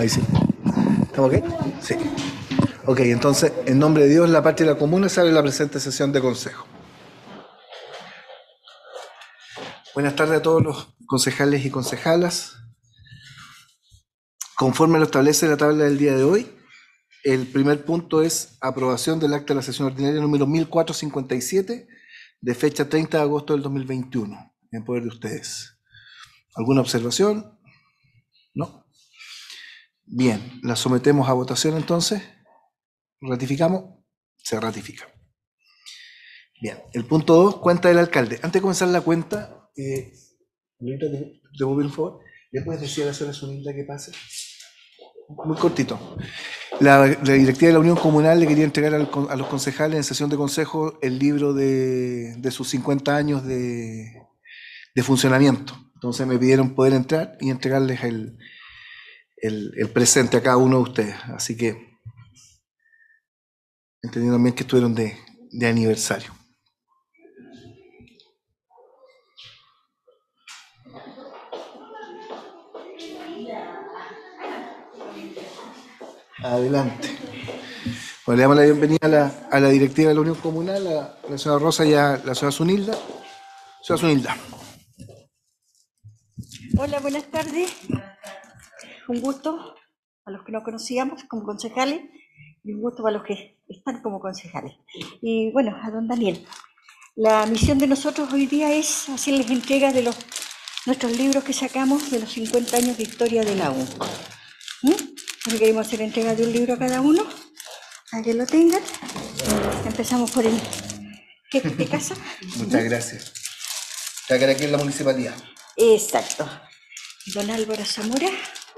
Ahí sí. ¿Estamos ok? Sí. Ok, entonces, en nombre de Dios, la parte de la comuna sale la presente sesión de consejo. Buenas tardes a todos los concejales y concejalas. Conforme lo establece la tabla del día de hoy, el primer punto es aprobación del acta de la sesión ordinaria número 1457 de fecha 30 de agosto del 2021, en poder de ustedes. ¿Alguna observación? No. Bien, la sometemos a votación entonces. ¿Ratificamos? Se ratifica. Bien, el punto 2, cuenta del alcalde. Antes de comenzar la cuenta, eh, de un favor? puedes decir a la señora Zunilda que pase? Muy cortito. La, directiva de la Unión Comunal le quería entregar a los concejales en sesión de consejo el libro de, sus 50 años de funcionamiento. Entonces me pidieron poder entrar y entregarles el, el, presente a cada uno de ustedes. Así que entendiendo bien que estuvieron de, aniversario. Adelante. Bueno, le damos la bienvenida a la, a la directiva de la Unión Comunal, a la señora Rosa y a la señora Zunilda. Señora Zunilda. Hola, buenas tardes un gusto a los que no conocíamos como concejales y un gusto para los que están como concejales. Y bueno, a don Daniel. La misión de nosotros hoy día es hacerles entrega de los, nuestros libros que sacamos de los 50 años de historia de la U. ¿Mm? queremos hacer entrega de un libro a cada uno, a que lo tengan. Empezamos por el jefe de casa. Muchas gracias. Está aquí en la municipalidad. Exacto. Don Álvaro Zamora.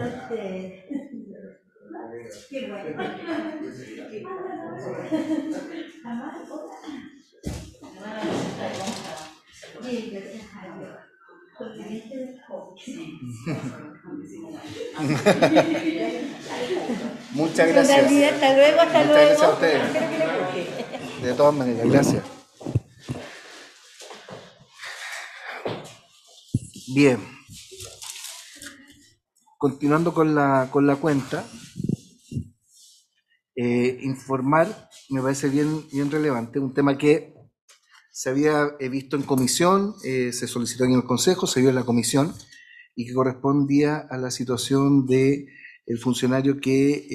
Entonces, qué Muchas gracias. Hasta luego, hasta Muchas gracias a ustedes. De todas maneras, gracias. Bien continuando con la, cuenta, eh, informar me parece bien, relevante, un tema que se había eh, visto en comisión, eh, se solicitó en el Consejo, se vio en la comisión, y que correspondía a la situación de el funcionario que,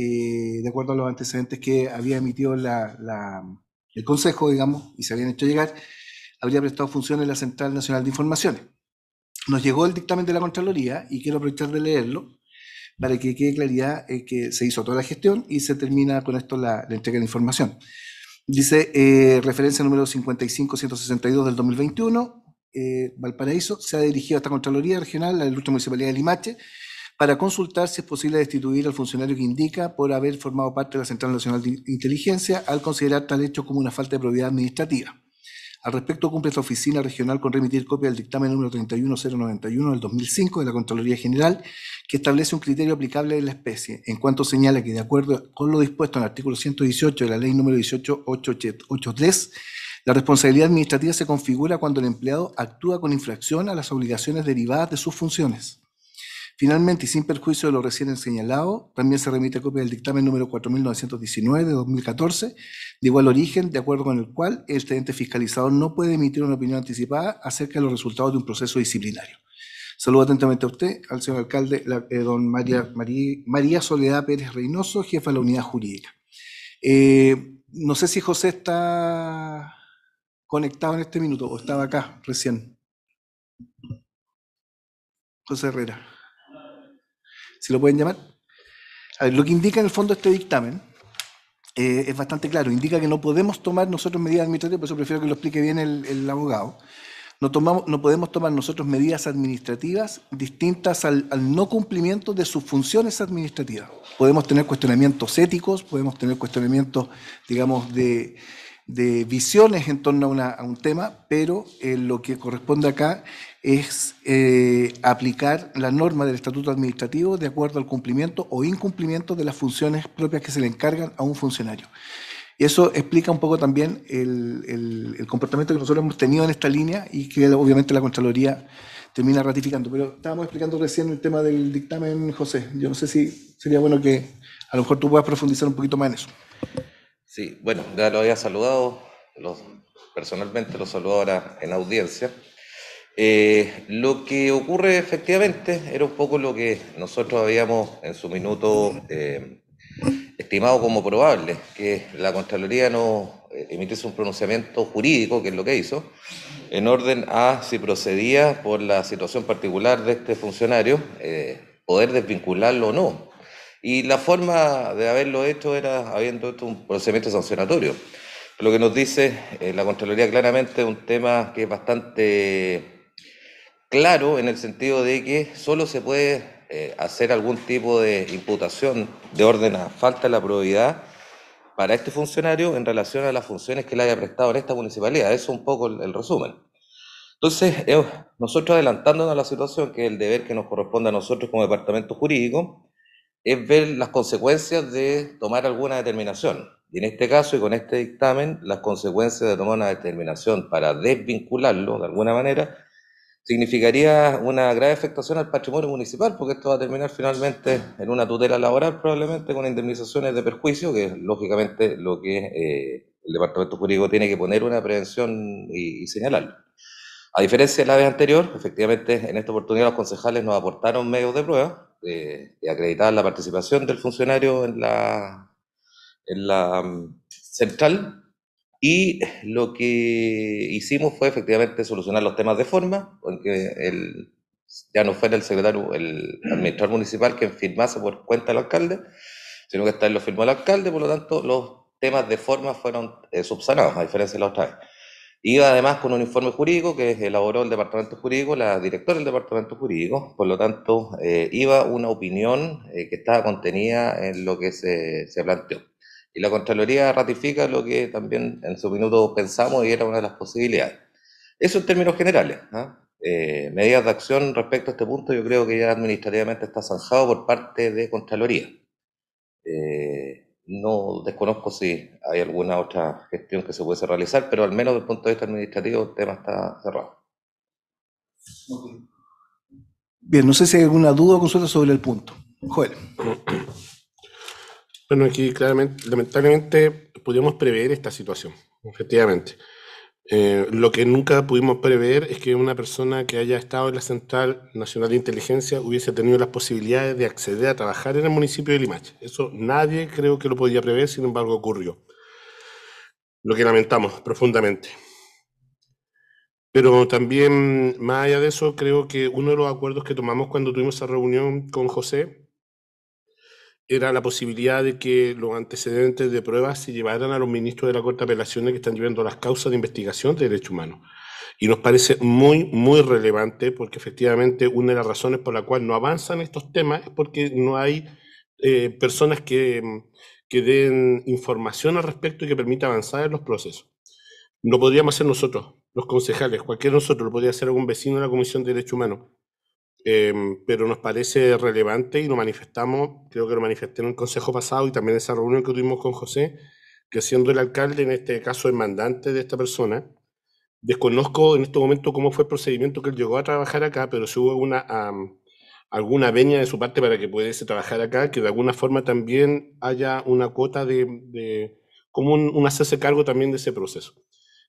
de acuerdo a los antecedentes que había emitido el Consejo, digamos, y se habían hecho llegar, habría prestado funciones en la Central Nacional de Informaciones nos llegó el dictamen de la Contraloría y quiero aprovechar de leerlo para que quede claridad eh, que se hizo toda la gestión y se termina con esto la, entrega de información. Dice, eh, referencia número 55 del 2021, eh, Valparaíso, se ha dirigido a esta Contraloría Regional, la Lucha Municipalidad de Limache, para consultar si es posible destituir al funcionario que indica por haber formado parte de la Central Nacional de Inteligencia al considerar tal hecho como una falta de probidad administrativa. Al respecto, cumple esta oficina regional con remitir copia del dictamen número 31091 del 2005 de la Contraloría General, que establece un criterio aplicable de la especie, en cuanto señala que, de acuerdo con lo dispuesto en el artículo 118 de la ley número 18883, la responsabilidad administrativa se configura cuando el empleado actúa con infracción a las obligaciones derivadas de sus funciones. Finalmente, y sin perjuicio de lo recién señalado, también se remite a copia del dictamen número 4919 de 2014, de igual origen, de acuerdo con el cual el teniente fiscalizado no puede emitir una opinión anticipada acerca de los resultados de un proceso disciplinario. Saludo atentamente a usted, al señor alcalde, eh, don María, María, Soledad Pérez Reynoso, jefa de la unidad jurídica. Eh, no sé si José está conectado en este minuto o estaba acá recién. José Herrera si lo pueden llamar. lo que indica en el fondo este dictamen eh, es bastante claro. Indica que no podemos tomar nosotros medidas administrativas, por eso prefiero que lo explique bien el, abogado. No, tomamos, no podemos tomar nosotros medidas administrativas distintas al, no cumplimiento de sus funciones administrativas. Podemos tener cuestionamientos éticos, podemos tener cuestionamientos, digamos, de, visiones en torno a, un tema, pero eh, lo que corresponde acá es eh, aplicar la norma del estatuto administrativo de acuerdo al cumplimiento o incumplimiento de las funciones propias que se le encargan a un funcionario. Y eso explica un poco también el, el, comportamiento que nosotros hemos tenido en esta línea y que obviamente la Contraloría termina ratificando. Pero estábamos explicando recién el tema del dictamen, José. Yo no sé si sería bueno que a lo mejor tú puedas profundizar un poquito más en eso. Sí, bueno, ya lo había saludado, los, personalmente lo saludo ahora en audiencia. Eh, lo que ocurre efectivamente era un poco lo que nosotros habíamos en su minuto eh, estimado como probable, que la Contraloría no eh, emitiese un pronunciamiento jurídico, que es lo que hizo, en orden a si procedía por la situación particular de este funcionario poder desvincularlo o no. Y la forma de haberlo hecho era habiendo hecho un procedimiento sancionatorio. Lo que nos dice la Contraloría claramente es un tema que es bastante claro en el sentido de que solo se puede eh, hacer algún tipo de imputación de orden a falta de la probidad para este funcionario en relación a las funciones que le haya prestado en esta municipalidad. Eso es un poco el, resumen. Entonces, eh, nosotros adelantándonos a la situación, que es el deber que nos corresponde a nosotros como departamento jurídico, es ver las consecuencias de tomar alguna determinación. Y en este caso y con este dictamen, las consecuencias de tomar una determinación para desvincularlo de alguna manera significaría una grave afectación al patrimonio municipal, porque esto va a terminar finalmente en una tutela laboral, probablemente con indemnizaciones de perjuicio, que es lógicamente lo que eh, el Departamento Jurídico tiene que poner una prevención y, señalar. A diferencia de la vez anterior, efectivamente en esta oportunidad los concejales nos aportaron medios de prueba de, eh, de acreditar la participación del funcionario en la, en la mm, central y lo que hicimos fue efectivamente solucionar los temas de forma, porque el, ya no fue el secretario, el administrador municipal quien firmase por cuenta del alcalde, sino que está en lo firmó el alcalde, por lo tanto los temas de forma fueron eh, subsanados, a diferencia de la otra vez. Iba además con un informe jurídico que elaboró el departamento jurídico, la directora del departamento jurídico, por lo tanto eh, iba una opinión eh, que estaba contenida en lo que se planteó. Y la Contraloría ratifica lo que también en su minuto pensamos y era una de las posibilidades. Eso en términos generales. ¿ah? Eh, medidas de acción respecto a este punto, yo creo que ya administrativamente está zanjado por parte de Contraloría. Eh, no desconozco si hay alguna otra gestión que se pudiese realizar, pero al menos desde el punto de vista administrativo el tema está cerrado. Bien, no sé si hay alguna duda o consulta sobre el punto. Joel. Bueno, aquí claramente, lamentablemente pudimos prever esta situación, efectivamente. Eh, lo que nunca pudimos prever es que una persona que haya estado en la Central Nacional de Inteligencia hubiese tenido las posibilidades de acceder a trabajar en el municipio de Limache. Eso nadie creo que lo podía prever, sin embargo ocurrió. Lo que lamentamos profundamente. Pero también, más allá de eso, creo que uno de los acuerdos que tomamos cuando tuvimos esa reunión con José era la posibilidad de que los antecedentes de pruebas se llevaran a los ministros de la Corte de Apelaciones que están llevando las causas de investigación de derechos humanos. Y nos parece muy, muy relevante porque efectivamente una de las razones por la cual no avanzan estos temas es porque no hay eh, personas que, den información al respecto y que permita avanzar en los procesos. Lo podríamos hacer nosotros, los concejales, cualquier de nosotros, lo podría hacer algún vecino de la Comisión de Derechos Humanos Em, pero nos parece relevante y lo manifestamos, creo que lo manifesté en el Consejo pasado y también en esa reunión que tuvimos con José, que siendo el alcalde, en este caso el mandante de esta persona, desconozco en este momento cómo fue el procedimiento que él llegó a trabajar acá, pero si hubo alguna veña de su parte para que pudiese trabajar acá, que de alguna forma también haya una cuota de, como un, un hacerse cargo también de ese proceso.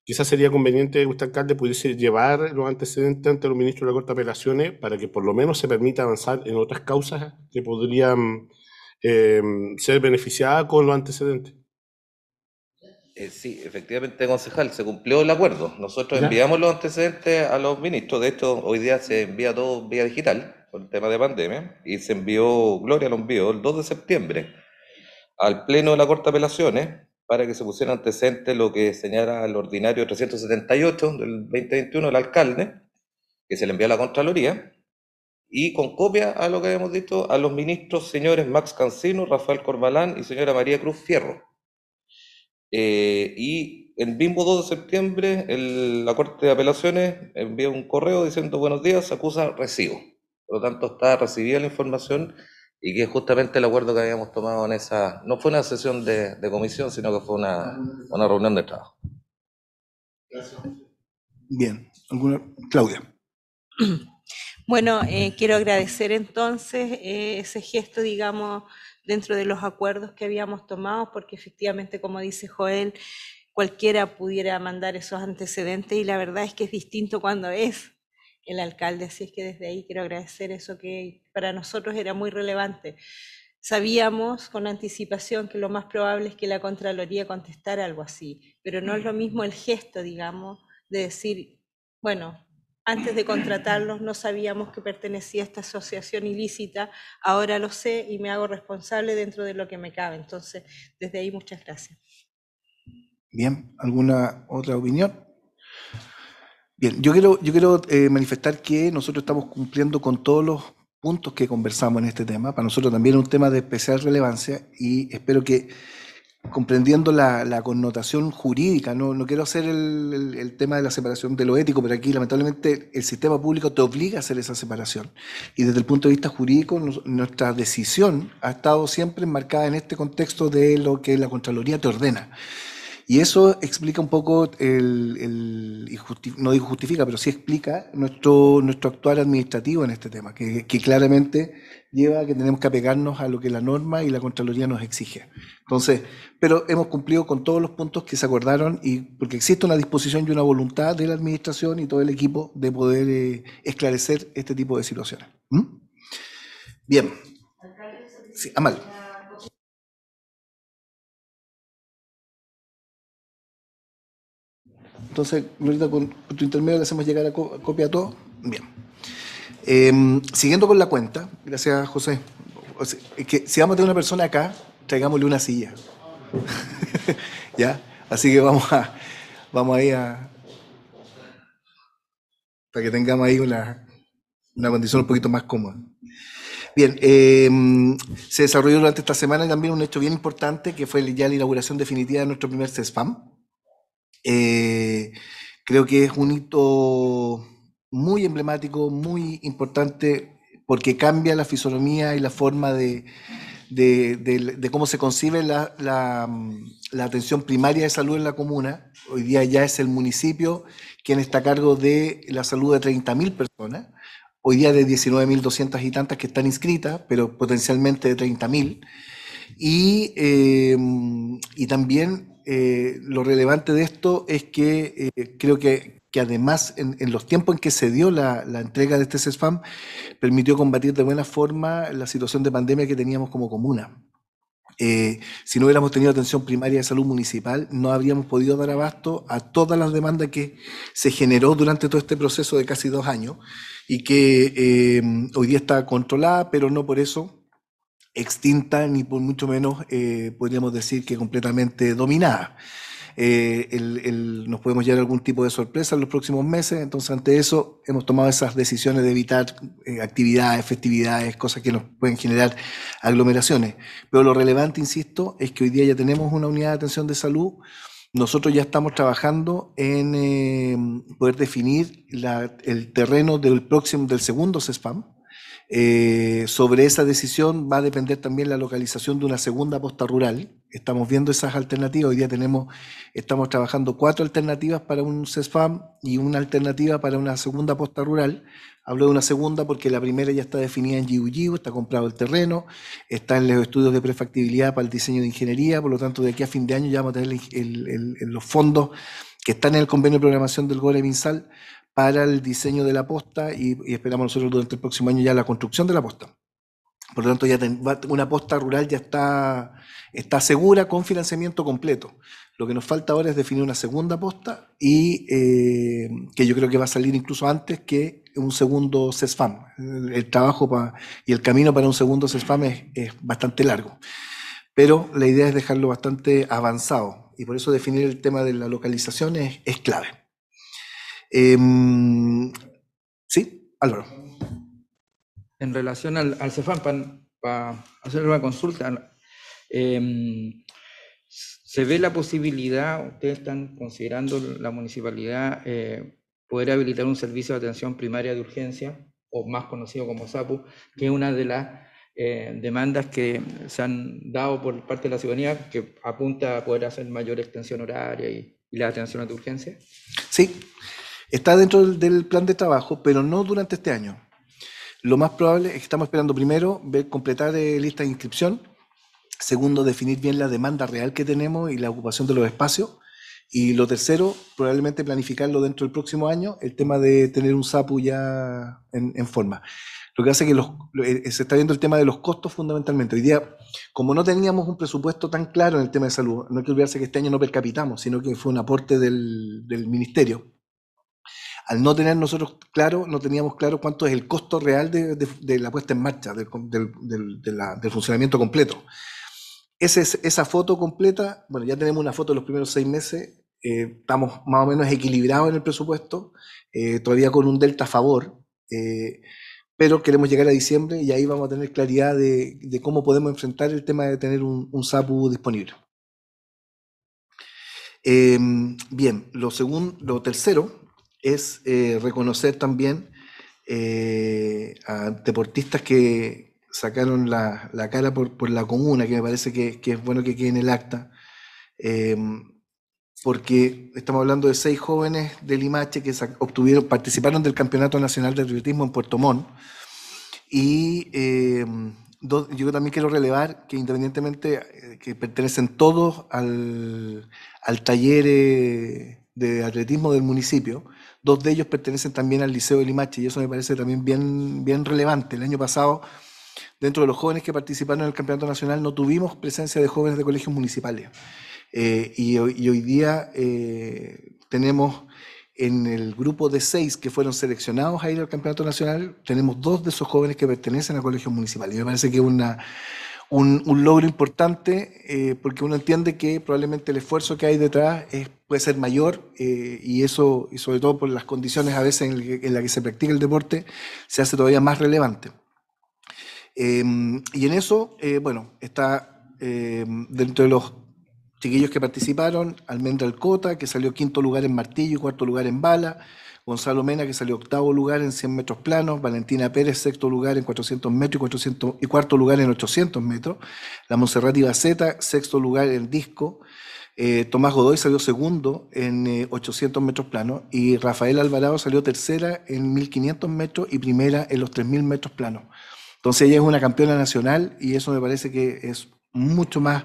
Quizás sería conveniente que usted, alcalde, pudiese llevar los antecedentes ante los ministros de la Corte de Apelaciones para que por lo menos se permita avanzar en otras causas que podrían em, ser beneficiadas con los antecedentes. Eh, sí, efectivamente, concejal, se cumplió el acuerdo. Nosotros enviamos los antecedentes a los ministros. De hecho, hoy día se envía todo vía digital por el tema de pandemia y se envió, Gloria lo envió el 2 de septiembre al Pleno de la Corte de Apelaciones para que se pusiera antecedente lo que señala el ordinario 378 del 2021 del alcalde, que se le envió a la Contraloría, y con copia a lo que habíamos dicho a los ministros señores Max Cancino, Rafael Corbalán y señora María Cruz Fierro. Eh, y el mismo 2 de septiembre la Corte de Apelaciones envía un correo diciendo buenos días, acusa recibo. Por lo tanto, está recibida la información y que es justamente el acuerdo que habíamos tomado en esa, no fue una sesión de, comisión, sino que fue una, una reunión de trabajo. Gracias. Bien, Claudia. Bueno, eh, quiero agradecer entonces eh, ese gesto, digamos, dentro de los acuerdos que habíamos tomado, porque efectivamente, como dice Joel, cualquiera pudiera mandar esos antecedentes y la verdad es que es distinto cuando es el alcalde, así es que desde ahí quiero agradecer eso que para nosotros era muy relevante. Sabíamos con anticipación que lo más probable es que la Contraloría contestara algo así, pero no es lo mm. mismo el gesto, digamos, de decir, bueno, antes de contratarlos no sabíamos que pertenecía a esta asociación ilícita, ahora lo sé y me hago responsable dentro de lo que me cabe. Entonces, desde ahí muchas gracias. Bien, ¿alguna otra opinión? Bien, yo quiero, yo quiero eh, manifestar que nosotros estamos cumpliendo con todos los puntos que conversamos en este tema. Para nosotros también es un tema de especial relevancia y espero que comprendiendo la, connotación jurídica, no, quiero hacer el, tema de la separación de lo ético, pero aquí lamentablemente el sistema público te obliga a hacer esa separación. Y desde el punto de vista jurídico, nuestra decisión ha estado siempre enmarcada en este contexto de lo que la Contraloría te ordena. Y eso explica un poco, el, el no justifica, pero sí explica nuestro, nuestro actuar administrativo en este tema, que, claramente lleva a que tenemos que apegarnos a lo que la norma y la Contraloría nos exige. Entonces, pero hemos cumplido con todos los puntos que se acordaron y porque existe una disposición y una voluntad de la Administración y todo el equipo de poder eh, esclarecer este tipo de situaciones. ¿Mm? Bien. Sí, Amal. Entonces, ahorita con tu intermedio le hacemos llegar a copia a Bien. Em, siguiendo con la cuenta, gracias José. que si vamos a tener una persona acá, traigámosle una silla. ¿Ya? Así que vamos a vamos ahí a para que tengamos ahí una, condición un poquito más cómoda. Bien, em, se desarrolló durante esta semana también un hecho bien importante que fue ya la inauguración definitiva de nuestro primer CESPAM. Eh, creo que es un hito muy emblemático, muy importante, porque cambia la fisonomía y la forma de, cómo se concibe mm, la, atención primaria de salud en la comuna. Hoy día ya es el municipio quien está a cargo de la salud de 30.000 personas. Hoy día de 19.200 y tantas que están inscritas, pero potencialmente de 30.000. Y, eh, mm, y también eh, lo relevante de esto es que eh, creo que, además en, los tiempos en que se dio la, entrega de este CESFAM permitió combatir de buena forma la situación de pandemia que teníamos como comuna. Eh, si no hubiéramos tenido atención primaria de salud municipal, no habríamos podido dar abasto a todas las demandas que se generó durante todo este proceso de casi dos años y que hoy día está controlada, pero no por eso extinta, ni por mucho menos eh, podríamos decir que completamente dominada. Eh, nos podemos llevar algún tipo de sorpresa en los próximos meses, entonces ante eso hemos tomado esas decisiones de evitar eh, actividades, festividades, cosas que nos pueden generar aglomeraciones. Pero lo relevante, insisto, es que hoy día ya tenemos una unidad de atención de salud. Nosotros ya estamos trabajando en poder definir el terreno del próximo, del segundo CESPAM, eh, sobre esa decisión va a depender también la localización de una segunda posta rural. Estamos viendo esas alternativas. Hoy día tenemos, estamos trabajando cuatro alternativas para un CESFAM y una alternativa para una segunda posta rural. Hablo de una segunda porque la primera ya está definida en GUGU, está comprado el terreno, está en los estudios de prefactibilidad para el diseño de ingeniería, por lo tanto de aquí a fin de año ya vamos a tener los fondos que están en el convenio de programación del GORE MINSAL para el diseño de la posta y, esperamos nosotros durante el próximo año ya la construcción de la posta. Por lo tanto, ya una posta rural ya está, está segura con financiamiento completo. Lo que nos falta ahora es definir una segunda posta y eh, que yo creo que va a salir incluso antes que un segundo CESFAM. El, trabajo y el camino para un segundo CESFAM es, es bastante largo. Pero la idea es dejarlo bastante avanzado y por eso definir el tema de la localización es, es clave. Em, sí, Álvaro. En relación al, CEFAM, para hacer una consulta, em, ¿se ve la posibilidad, ustedes están considerando la municipalidad, eh, poder habilitar un servicio de atención primaria de urgencia, o más conocido como SAPU, que es una de las eh, demandas que se han dado por parte de la ciudadanía que apunta a poder hacer mayor extensión horaria y, las la atención de urgencia? Sí, Está dentro del plan de trabajo, pero no durante este año. Lo más probable es que estamos esperando primero ver, completar la eh, lista de inscripción, segundo, definir bien la demanda real que tenemos y la ocupación de los espacios, y lo tercero, probablemente planificarlo dentro del próximo año, el tema de tener un SAPU ya en, forma. Lo que hace que eh, se está viendo el tema de los costos fundamentalmente. Hoy día, como no teníamos un presupuesto tan claro en el tema de salud, no hay que olvidarse que este año no percapitamos, sino que fue un aporte del ministerio al no tener nosotros claro, no teníamos claro cuánto es el costo real de, la puesta en marcha, del, funcionamiento completo. esa foto completa, bueno, ya tenemos una foto de los primeros seis meses, eh, estamos más o menos equilibrados en el presupuesto, eh, todavía con un delta a favor, eh, pero queremos llegar a diciembre y ahí vamos a tener claridad de, cómo podemos enfrentar el tema de tener un, un SAPU disponible. Em, bien, lo, segundo, lo tercero es eh, reconocer también eh, a deportistas que sacaron la, la cara por, la comuna, que me parece que, es bueno que quede en el acta, em, porque estamos hablando de seis jóvenes del Limache que obtuvieron, participaron del Campeonato Nacional de Atletismo en Puerto Montt, y em, yo también quiero relevar que independientemente eh, que pertenecen todos al, al taller de atletismo del municipio, Dos de ellos pertenecen también al Liceo de Limache y eso me parece también bien, bien relevante. El año pasado, dentro de los jóvenes que participaron en el Campeonato Nacional, no tuvimos presencia de jóvenes de colegios municipales. Eh, y, hoy día eh, tenemos en el grupo de seis que fueron seleccionados a ir al Campeonato Nacional, tenemos dos de esos jóvenes que pertenecen a colegios municipales. Y me parece que es una un, logro importante eh, porque uno entiende que probablemente el esfuerzo que hay detrás puede ser mayor eh, y eso, y sobre todo por las condiciones a veces en, en las que se practica el deporte, se hace todavía más relevante. Em, y en eso, eh, bueno, está em, dentro de los chiquillos que participaron, Almendra Alcota, que salió quinto lugar en martillo y cuarto lugar en bala, Gonzalo Mena, que salió octavo lugar en 100 metros planos, Valentina Pérez, sexto lugar en 400 metros y, cuarto lugar en 800 metros, la Monserrat Ibaceta, sexto lugar en disco, eh, Tomás Godoy salió segundo en 800 eh, metros planos y Rafael Alvarado salió tercera en 1500 metros y primera en los 3000 metros planos. Entonces ella es una campeona nacional y eso me parece que es mucho más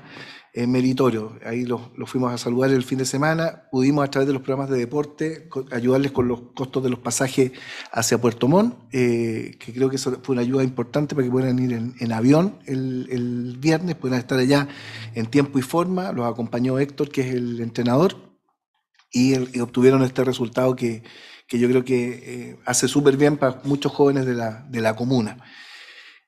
meritorio. Ahí los, fuimos a saludar el fin de semana. Pudimos a través de los programas de deporte ayudarles con los costos de los pasajes hacia Puerto Montt, eh, que creo que fue una ayuda importante para que puedan ir en, avión el, viernes, puedan estar allá en tiempo y forma. Los acompañó Héctor, que es el entrenador, y, obtuvieron este resultado que, yo creo que eh, hace súper bien para muchos jóvenes de la, de la comuna.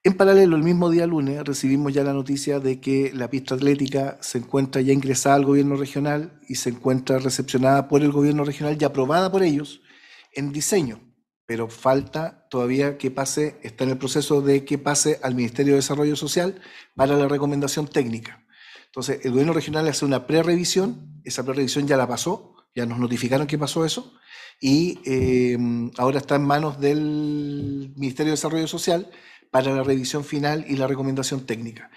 En paralelo, el mismo día lunes recibimos ya la noticia de que la pista atlética se encuentra ya ingresada al gobierno regional y se encuentra recepcionada por el gobierno regional y aprobada por ellos en diseño, pero falta todavía que pase, está en el proceso de que pase al Ministerio de Desarrollo Social para la recomendación técnica. Entonces, el gobierno regional hace una pre-revisión, esa pre-revisión ya la pasó, ya nos notificaron que pasó eso, y eh, ahora está en manos del Ministerio de Desarrollo Social para la revisión final y la recomendación técnica.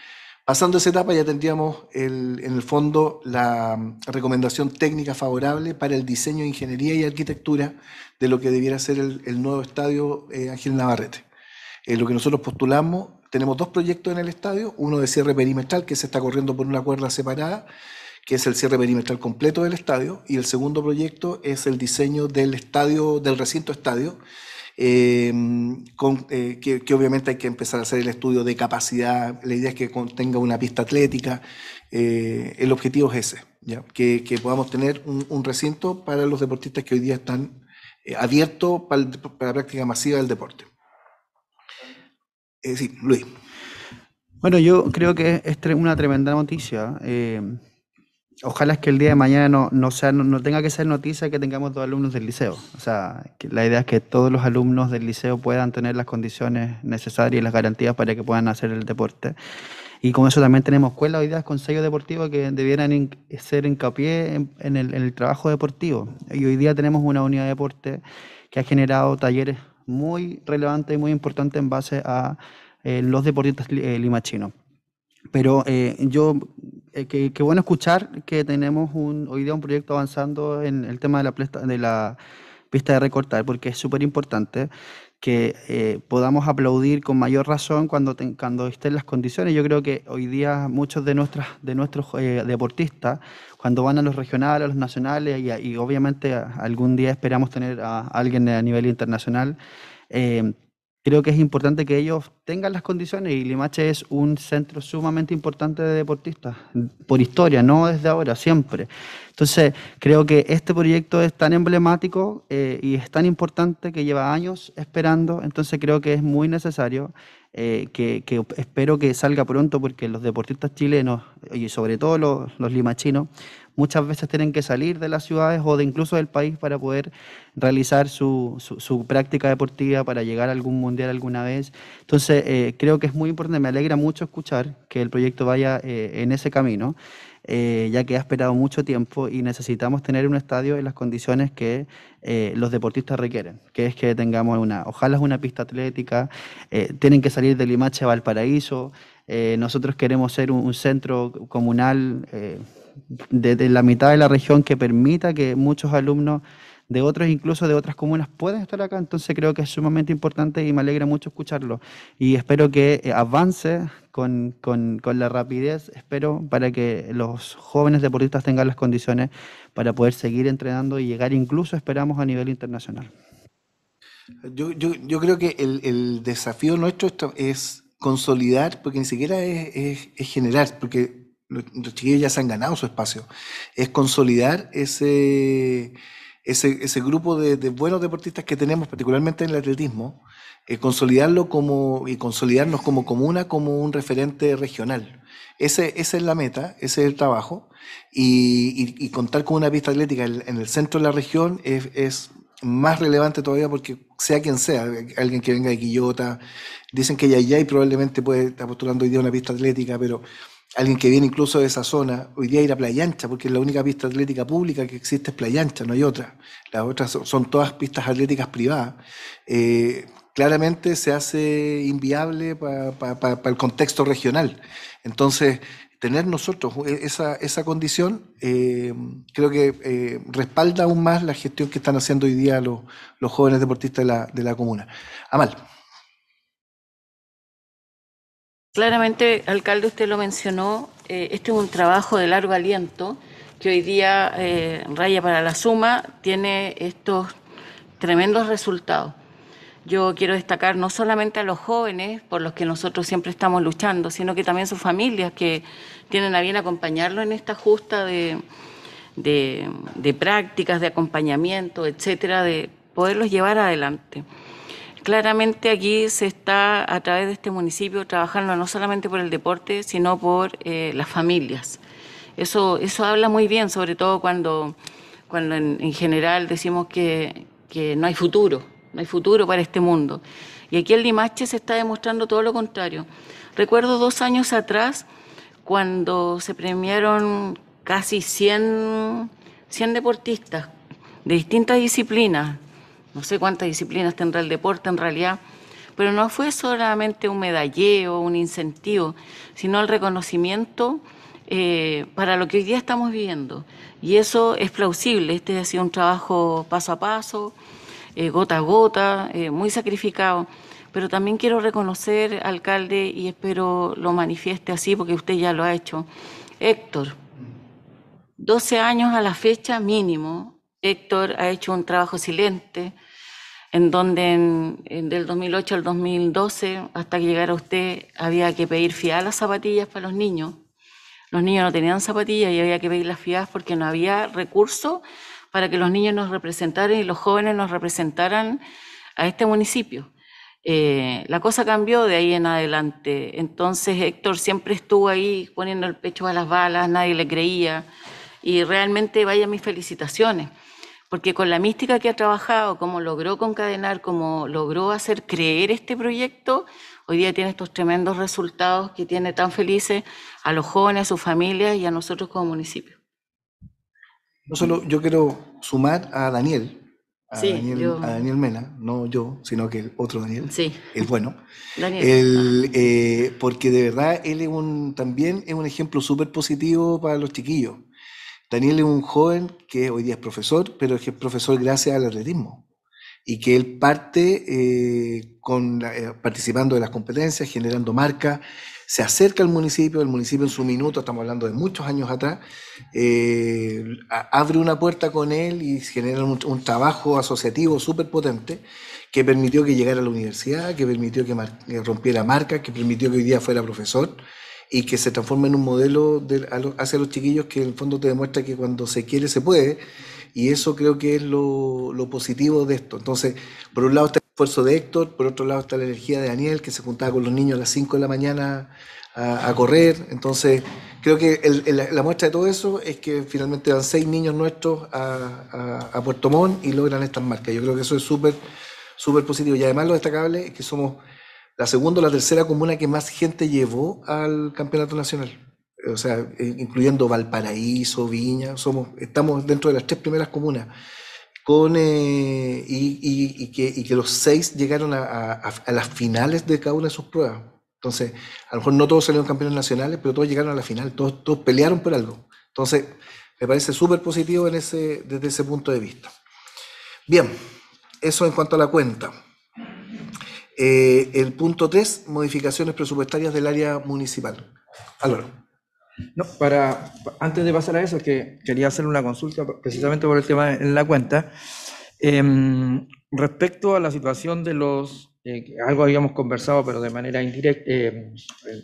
Pasando esa etapa ya tendríamos en el fondo la mm, recomendación técnica favorable para el diseño, ingeniería y arquitectura de lo que debiera ser el, nuevo estadio eh, Ángel Navarrete. Eh, lo que nosotros postulamos, tenemos dos proyectos en el estadio, uno de cierre perimetral que se está corriendo por una cuerda separada, que es el cierre perimetral completo del estadio, y el segundo proyecto es el diseño del estadio, del recinto estadio, eh, eh, que, obviamente hay que empezar a hacer el estudio de capacidad, la idea es que tenga una pista atlética, eh, el objetivo es ese, ¿ya? Que, podamos tener un, recinto para los deportistas que hoy día están abiertos para, la práctica masiva del deporte. sí, Luis. Bueno, yo creo que es una tremenda noticia. Ojalá es que el día de mañana no, sea, no, tenga que ser noticia que tengamos dos alumnos del liceo. O sea, la idea es que todos los alumnos del liceo puedan tener las condiciones necesarias y las garantías para que puedan hacer el deporte. Y con eso también tenemos escuelas hoy día, sello Deportivo? que debieran ser hincapié en, el, trabajo deportivo. Y hoy día tenemos una unidad de deporte que ha generado talleres muy relevantes y muy importantes en base a eh, los deportistas lima eh, limachinos. Pero eh, yo, eh, qué que bueno escuchar que tenemos un, hoy día un proyecto avanzando en el tema de la, de la pista de recortar, porque es súper importante que eh, podamos aplaudir con mayor razón cuando, cuando estén las condiciones. Yo creo que hoy día muchos de, nuestras, de nuestros deportistas, cuando van a los regionales, a los nacionales, y, obviamente algún día esperamos tener a alguien a nivel internacional, creo que es importante que ellos tengan las condiciones y Limache es un centro sumamente importante de deportistas, por historia, no desde ahora, siempre. Entonces, creo que este proyecto es tan emblemático eh, y es tan importante que lleva años esperando, entonces creo que es muy necesario. Eh, que, espero que salga pronto porque los deportistas chilenos y sobre todo los limachinos muchas veces tienen que salir de las ciudades o de incluso del país para poder realizar su, práctica deportiva, para llegar a algún mundial alguna vez. Entonces, eh, creo que es muy importante, me alegra mucho escuchar que el proyecto vaya eh, en ese camino. Eh, ya que ha esperado mucho tiempo y necesitamos tener un estadio en las condiciones que los deportistas requieren, que es que tengamos una, ojalá es una pista atlética, tienen que salir de Limache a Valparaíso, nosotros queremos ser un, un centro comunal desde la mitad de la región que permita que muchos alumnos de otros, incluso de otras comunas, puedan estar acá. Entonces creo que es sumamente importante y me alegra mucho escucharlo. Y espero que eh, avance con, la rapidez, espero, para que los jóvenes deportistas tengan las condiciones para poder seguir entrenando y llegar incluso, esperamos, a nivel internacional. Yo, yo, yo creo que el, desafío nuestro es consolidar, porque ni siquiera es, es generar, porque los chiquillos ya se han ganado su espacio. Es consolidar ese, ese, ese grupo de, buenos deportistas que tenemos, particularmente en el atletismo, eh, consolidarlo como, y consolidarnos como comuna, como un referente regional. esa es la meta, ese es el trabajo. Y, contar con una pista atlética en, el centro de la región es, es más relevante todavía porque sea quien sea, alguien que venga de Quillota, dicen que ya hay probablemente puede estar postulando hoy día una pista atlética, pero alguien que viene incluso de esa zona, hoy día ir a Playa Ancha, porque la única pista atlética pública que existe es Playa Ancha, no hay otra. Las otras son, todas pistas atléticas privadas. Eh, claramente se hace inviable para el contexto regional. Entonces, tener nosotros e, esa, condición eh, creo que eh, respalda aún más la gestión que están haciendo hoy día los, jóvenes deportistas de la, de la comuna. Amal. Claramente, alcalde, usted lo mencionó, eh, este es un trabajo de largo aliento que hoy día eh, Raya para la Suma tiene estos tremendos resultados. Yo quiero destacar no solamente a los jóvenes por los que nosotros siempre estamos luchando, sino que también sus familias que tienen a bien acompañarlo en esta justa de, de prácticas, de acompañamiento, etcétera, de poderlos llevar adelante. Claramente aquí se está, a través de este municipio, trabajando no solamente por el deporte, sino por eh, las familias. Eso, eso habla muy bien, sobre todo cuando, cuando en, general decimos que, no hay futuro, no hay futuro para este mundo. Y aquí el Limache se está demostrando todo lo contrario. Recuerdo dos años atrás, cuando se premiaron casi 100, 100 deportistas de distintas disciplinas, no sé cuántas disciplinas tendrá el deporte en realidad, pero no fue solamente un medalleo, un incentivo, sino el reconocimiento eh, para lo que hoy día estamos viviendo. Y eso es plausible, este ha sido un trabajo paso a paso, eh, gota a gota, eh, muy sacrificado. Pero también quiero reconocer, alcalde, y espero lo manifieste así, porque usted ya lo ha hecho. Héctor, 12 años a la fecha mínimo, Héctor ha hecho un trabajo silente, en donde del 2008 al 2012, hasta que llegara usted, había que pedir fiadas las zapatillas para los niños. Los niños no tenían zapatillas y había que pedir las fiadas porque no había recursos para que los niños nos representaran y los jóvenes nos representaran a este municipio. Eh, la cosa cambió de ahí en adelante. Entonces Héctor siempre estuvo ahí poniendo el pecho a las balas, nadie le creía. Y realmente vaya mis felicitaciones porque con la mística que ha trabajado, como logró concadenar, como logró hacer creer este proyecto, hoy día tiene estos tremendos resultados que tiene tan felices a los jóvenes, a sus familias y a nosotros como municipio. No solo yo quiero sumar a Daniel, a, Daniel, Mena, no yo, sino que el otro Daniel, sí. el bueno, eh, porque de verdad él es un, también es un ejemplo súper positivo para los chiquillos. Daniel es un joven que hoy día es profesor, pero que es profesor gracias al atletismo y que él parte eh, eh, participando de las competencias, generando marca, se acerca al municipio, el municipio en su minuto, estamos hablando de muchos años atrás, eh, abre una puerta con él y genera un, trabajo asociativo súper potente que permitió que llegara a la universidad, que permitió que, rompiera marca, que permitió que hoy día fuera profesor y que se transforma en un modelo hacia los chiquillos que en el fondo te demuestra que cuando se quiere se puede. Y eso creo que es lo, positivo de esto. Entonces, por un lado está el esfuerzo de Héctor, por otro lado está la energía de Daniel, que se juntaba con los niños a las 5 de la mañana a, correr. Entonces, creo que la muestra de todo eso es que finalmente dan seis niños nuestros a, Puerto Montt y logran estas marcas. Yo creo que eso es súper súper positivo. Y además lo destacable es que somos la segunda o la tercera comuna que más gente llevó al campeonato nacional. Eh, o sea, eh, incluyendo Valparaíso, Viña, somos, estamos dentro de las tres primeras comunas. Con, eh, y, que, los seis llegaron a, las finales de cada una de sus pruebas. Entonces, a lo mejor no todos salieron campeones nacionales, pero todos llegaron a la final, todos, pelearon por algo. Entonces, me parece súper positivo en ese, desde ese punto de vista. Bien, eso en cuanto a la cuenta. Eh, el punto 3, modificaciones presupuestarias del área municipal. Álvaro. No, para, antes de pasar a eso, que quería hacer una consulta precisamente por el tema en la cuenta. Em, respecto a la situación de los, eh, algo habíamos conversado, pero de manera indirecta, eh,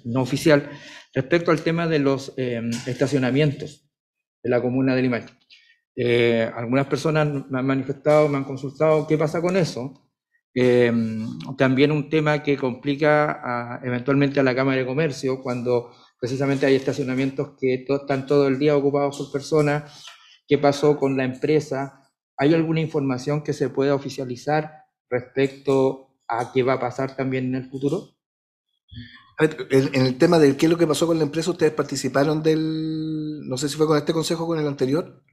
no oficial, respecto al tema de los em, estacionamientos de la comuna de Limache. algunas personas me han manifestado, me han consultado qué pasa con eso eh, también un tema que complica eventualmente a la Cámara de Comercio cuando precisamente hay estacionamientos que están todo el día ocupados por personas. ¿Qué pasó con la empresa? ¿Hay alguna información que se pueda oficializar respecto a qué va a pasar también en el futuro? En el tema de qué es lo que pasó con la empresa, ustedes participaron del, no sé si fue con este consejo o con el anterior,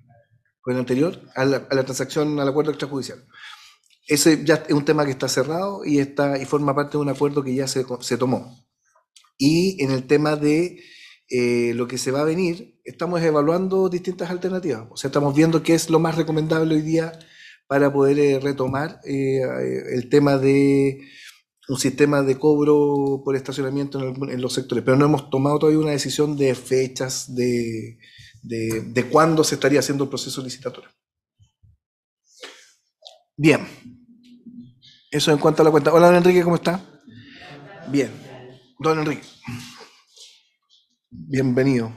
con el anterior, a la transacción, al acuerdo extrajudicial ese ya es un tema que está cerrado y, está, y forma parte de un acuerdo que ya se, se tomó. Y en el tema de eh, lo que se va a venir, estamos evaluando distintas alternativas. O sea, estamos viendo qué es lo más recomendable hoy día para poder eh, retomar eh, el tema de un sistema de cobro por estacionamiento en, los sectores. Pero no hemos tomado todavía una decisión de fechas, de, de cuándo se estaría haciendo el proceso licitatorio. Bien, eso en cuanto a la cuenta. Hola, don Enrique, ¿cómo está? Bien. Don Enrique. Bienvenido.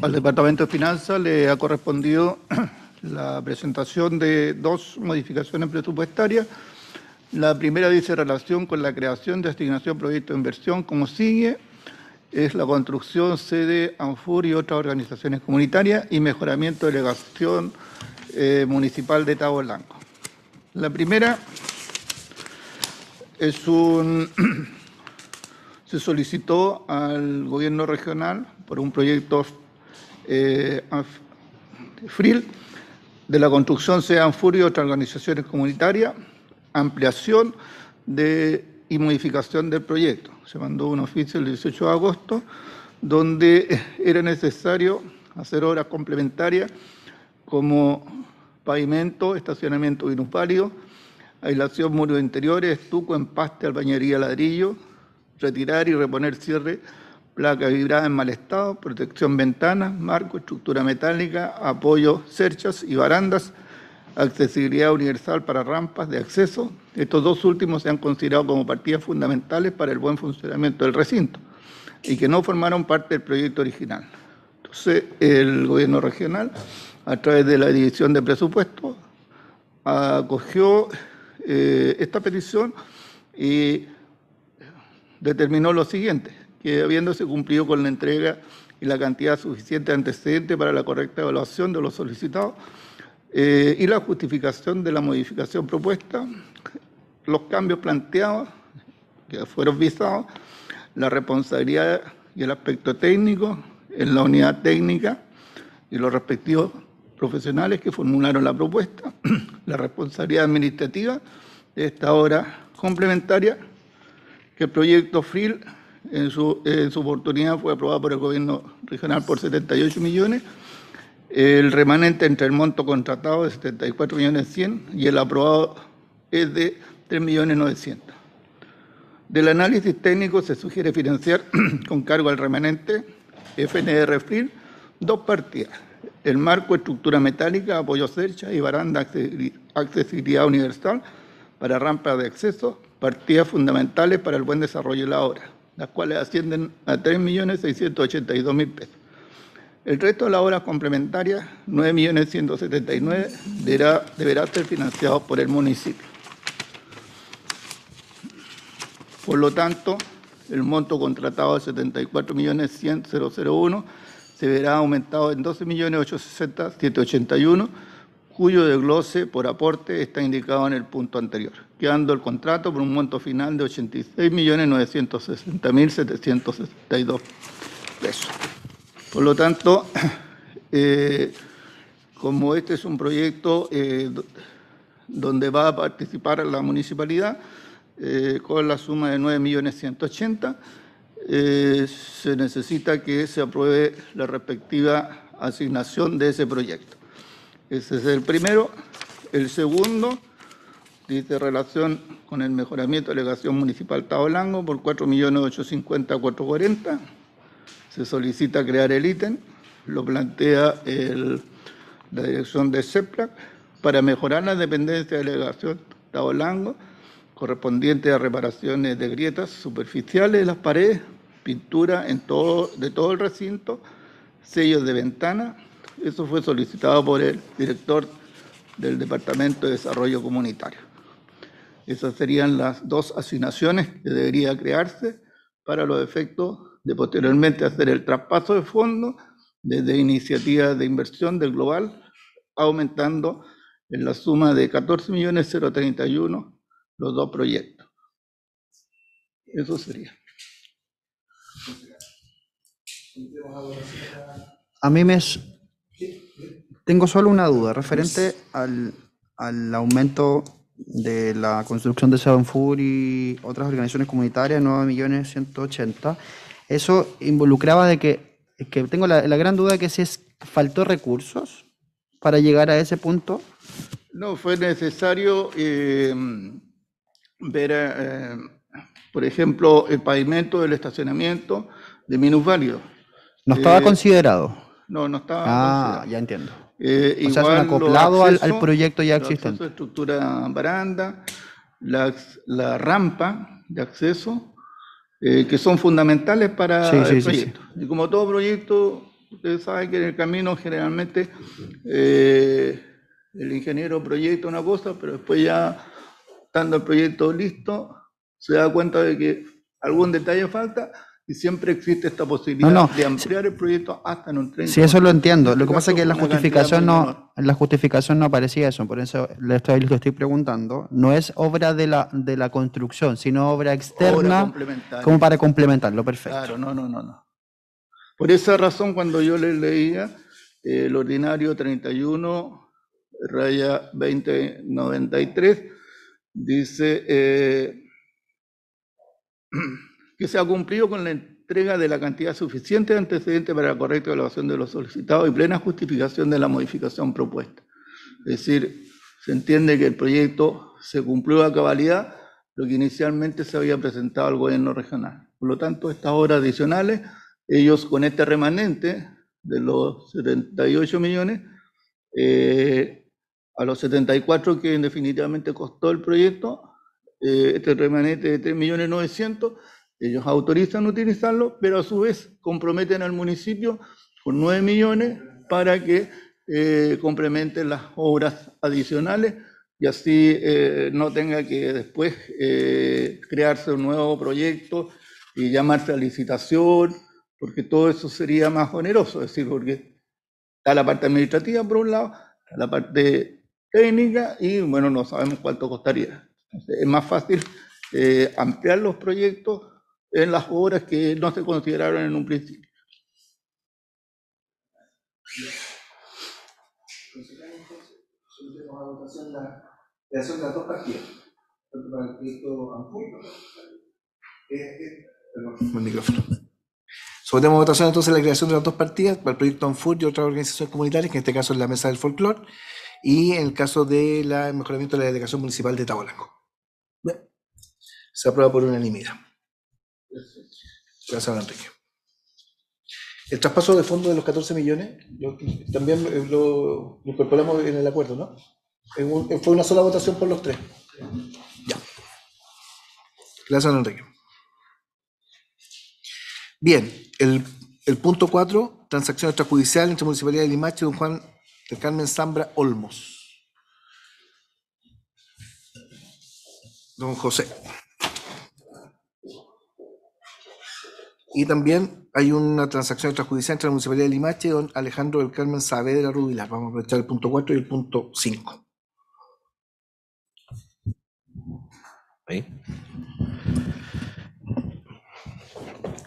Al Departamento de Finanzas le ha correspondido la presentación de dos modificaciones presupuestarias. La primera dice relación con la creación de asignación proyecto de inversión como sigue es la construcción sede ANFUR y otras organizaciones comunitarias y mejoramiento de delegación eh, municipal de Tabo Blanco. La primera es un... se solicitó al gobierno regional por un proyecto eh, FRIL de la construcción sede, ANFUR y otras organizaciones comunitarias, ampliación de, y modificación del proyecto se mandó un oficio el 18 de agosto, donde era necesario hacer obras complementarias como pavimento, estacionamiento inusválido, aislación muros interiores, estuco, empaste, albañería, ladrillo, retirar y reponer cierre, placa vibrada en mal estado, protección ventanas, marco, estructura metálica, apoyo, cerchas y barandas, accesibilidad universal para rampas de acceso. Estos dos últimos se han considerado como partidas fundamentales para el buen funcionamiento del recinto y que no formaron parte del proyecto original. Entonces, el gobierno regional, a través de la División de Presupuestos, acogió eh, esta petición y determinó lo siguiente, que habiéndose cumplido con la entrega y la cantidad suficiente antecedente para la correcta evaluación de los solicitados, eh, y la justificación de la modificación propuesta, los cambios planteados, que fueron visados, la responsabilidad y el aspecto técnico en la unidad técnica y los respectivos profesionales que formularon la propuesta, la responsabilidad administrativa de esta obra complementaria, que el proyecto FRIL en su, en su oportunidad fue aprobado por el gobierno regional por 78 millones el remanente entre el monto contratado de de millones y el aprobado es de 3.900.000. Del análisis técnico se sugiere financiar con cargo al remanente FNR FIR dos partidas, el marco estructura metálica, apoyo cercha y baranda accesibilidad universal para rampas de acceso, partidas fundamentales para el buen desarrollo de la obra, las cuales ascienden a 3.682.000 pesos. El resto de las obras complementarias, 9.179.000, deberá, deberá ser financiado por el municipio. Por lo tanto, el monto contratado de 74.100.001 se verá aumentado en 12.860.781, cuyo desglose por aporte está indicado en el punto anterior, quedando el contrato por un monto final de 86.960.762 pesos. Por lo tanto, eh, como este es un proyecto eh, donde va a participar la municipalidad eh, con la suma de 9.180.000, se necesita que se apruebe la respectiva asignación de ese proyecto. Ese es el primero. El segundo dice relación con el mejoramiento de la delegación municipal Taolango por 4.850.440. Se solicita crear el ítem, lo plantea la dirección de CEPLAC para mejorar la dependencia de la delegación Taolango correspondiente a reparaciones de grietas superficiales de las paredes, pintura en todo, de todo el recinto, sellos de ventana. Eso fue solicitado por el director del Departamento de Desarrollo Comunitario. Esas serían las dos asignaciones que debería crearse para los efectos de posteriormente hacer el traspaso de fondos desde iniciativas de inversión del global, aumentando en la suma de 14 los dos proyectos. Eso sería. A mí me tengo solo una duda referente al, aumento de la construcción de Seven y otras organizaciones comunitarias, 9.180.000 eso involucraba de que, tengo la, gran duda que si es, faltó recursos para llegar a ese punto. No, fue necesario eh, ver, eh, por ejemplo, el pavimento del estacionamiento de Válido. ¿No estaba eh, considerado? No, no estaba. Ah, ya entiendo. o sea, acoplado al, proyecto ya existente. La estructura baranda, la, la, rampa de acceso eh, que son fundamentales para el proyecto. y como todo proyecto, ustedes saben que en el camino generalmente eh, el ingeniero proyecta una cosa, pero después ya estando el proyecto listo, se da cuenta de que algún detalle falta y siempre existe esta posibilidad de ampliar el proyecto hasta en un 30%. Sí, eso lo entiendo. Lo que pasa es que en la justificación no, la justificación no aparecía eso, por eso le estoy, lo estoy preguntando. No es obra de la, de la construcción, sino obra externa como para complementarlo, perfecto. Claro, no, no, no, no. Por esa razón, cuando yo le leía el ordinario 31, raya 2093, dice... Eh, que se ha cumplido con la entrega de la cantidad suficiente de antecedentes para la correcta evaluación de los solicitados y plena justificación de la modificación propuesta. Es decir, se entiende que el proyecto se cumplió a cabalidad lo que inicialmente se había presentado al gobierno regional. Por lo tanto, estas obras adicionales, ellos con este remanente de los 78 millones, eh, a los 74 que definitivamente costó el proyecto, eh, este remanente de 3 millones 900, ellos autorizan utilizarlo, pero a su vez comprometen al municipio con 9 millones para que eh, complementen las obras adicionales y así eh, no tenga que después eh, crearse un nuevo proyecto y llamarse a licitación, porque todo eso sería más oneroso, es decir, porque está la parte administrativa por un lado, está la parte técnica y bueno, no sabemos cuánto costaría. es más fácil ampliar los proyectos en las obras que no se consideraron en un principio. sobre votación la creación de las dos partidas, votación entonces la creación de las dos partidas para el proyecto ANFUR y otras organizaciones comunitarias, que en este caso es la Mesa del Folclor, y en el caso del mejoramiento de la delegación municipal de Tabolanco. Se aprueba por unanimidad. Gracias, don Enrique. El traspaso de fondos de los 14 millones, también eh, lo, incorporamos en el acuerdo, ¿no? fue una sola votación por los tres. Ya. Gracias, don Enrique. Bien, el, punto 4, transacción extrajudicial entre Municipalidad de Limache y Don Juan de Carmen Zambra Olmos. Don José. Y también hay una transacción extrajudicial entre la Municipalidad de Limache y don Alejandro del Carmen Saavedra Rubilar. Vamos a aprovechar el punto 4 y el punto 5.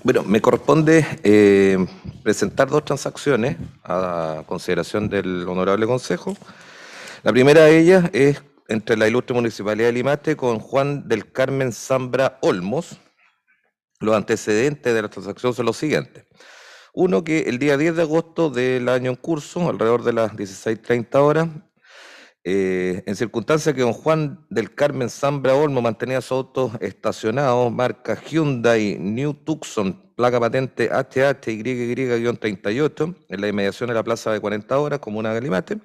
Bueno, me corresponde eh, presentar dos transacciones a consideración del Honorable Consejo. La primera de ellas es entre la Ilustre Municipalidad de Limache con Juan del Carmen Zambra Olmos, los antecedentes de la transacción son los siguientes. Uno, que el día 10 de agosto del año en curso, alrededor de las 16.30 horas, eh, en circunstancia que don Juan del Carmen Zambra Olmo mantenía sus autos estacionados, marca Hyundai New Tucson, placa patente y 38 en la inmediación de la plaza de 40 horas, comuna de Galimate,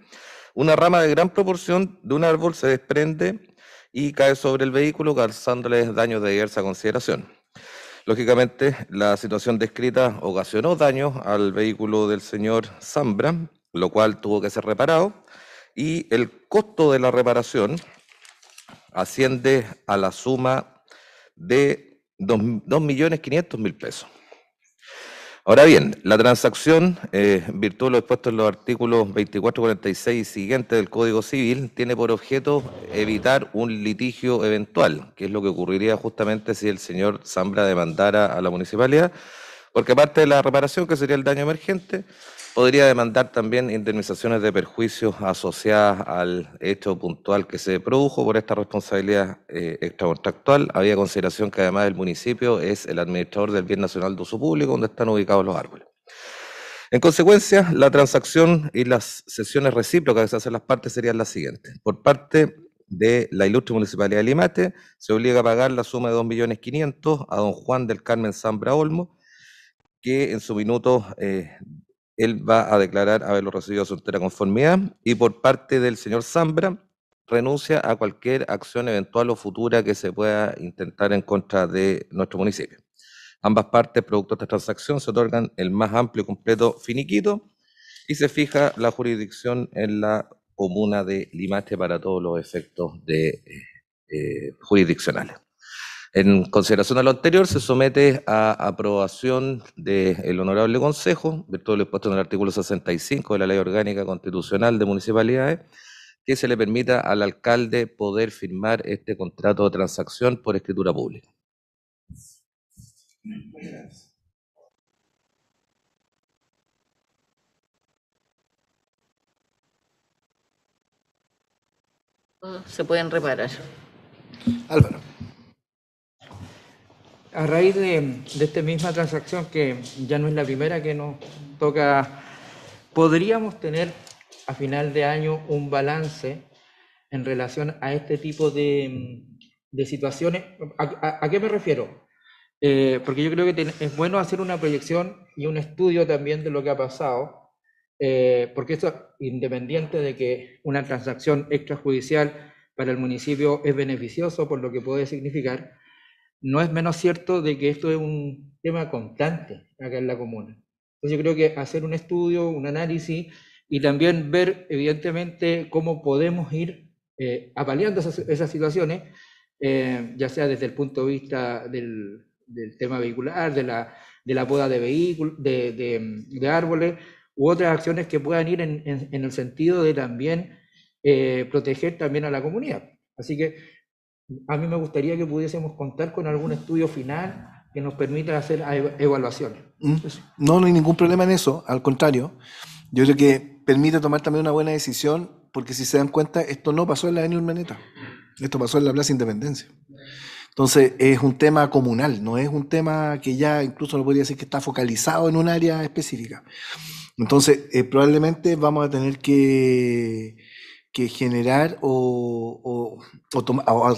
una rama de gran proporción de un árbol se desprende y cae sobre el vehículo, causándole daños de diversa consideración. Lógicamente, la situación descrita ocasionó daños al vehículo del señor Zambra, lo cual tuvo que ser reparado, y el costo de la reparación asciende a la suma de 2.500.000 pesos. Ahora bien, la transacción, eh, virtud lo expuesto en los artículos 24, 46 y siguiente del Código Civil, tiene por objeto evitar un litigio eventual, que es lo que ocurriría justamente si el señor Zambra demandara a la municipalidad, porque aparte de la reparación, que sería el daño emergente, podría demandar también indemnizaciones de perjuicios asociadas al hecho puntual que se produjo por esta responsabilidad eh, extracontractual. Había consideración que además el municipio es el administrador del bien nacional de uso público donde están ubicados los árboles. En consecuencia, la transacción y las sesiones recíprocas que se hacen las partes serían las siguientes. Por parte de la ilustre Municipalidad de Limate, se obliga a pagar la suma de 2.500.000 a don Juan del Carmen Zambra Olmo, que en su minuto eh, él va a declarar haberlo recibido a su entera conformidad y por parte del señor Zambra renuncia a cualquier acción eventual o futura que se pueda intentar en contra de nuestro municipio. Ambas partes, producto de esta transacción, se otorgan el más amplio y completo finiquito y se fija la jurisdicción en la comuna de Limache para todos los efectos eh, eh, jurisdiccionales. En consideración a lo anterior, se somete a aprobación del Honorable Consejo, virtud de lo expuesto en el artículo 65 de la Ley Orgánica Constitucional de Municipalidades, que se le permita al alcalde poder firmar este contrato de transacción por escritura pública. Se pueden reparar. Álvaro. A raíz de, esta misma transacción, que ya no es la primera que nos toca, podríamos tener a final de año un balance en relación a este tipo de, situaciones. ¿A, qué me refiero? Eh, porque yo creo que es bueno hacer una proyección y un estudio también de lo que ha pasado, eh, porque esto, independiente de que una transacción extrajudicial para el municipio es beneficioso por lo que puede significar, no es menos cierto de que esto es un tema constante acá en la comuna. Entonces yo creo que hacer un estudio, un análisis y también ver evidentemente cómo podemos ir eh, apaleando esas, situaciones, eh, ya sea desde el punto de vista del, tema vehicular, de la, de poda de vehículos, de, árboles u otras acciones que puedan ir en, el sentido de también eh, proteger también a la comunidad. Así que a mí me gustaría que pudiésemos contar con algún estudio final que nos permita hacer evaluaciones. ¿Mm? No, no hay ningún problema en eso, al contrario, yo creo que permite tomar también una buena decisión, porque si se dan cuenta, esto no pasó en la Avenida Urbaneta. esto pasó en la Plaza Independencia. Entonces es un tema comunal, no es un tema que ya incluso no podría decir que está focalizado en un área específica. Entonces eh, probablemente vamos a tener que que generar o,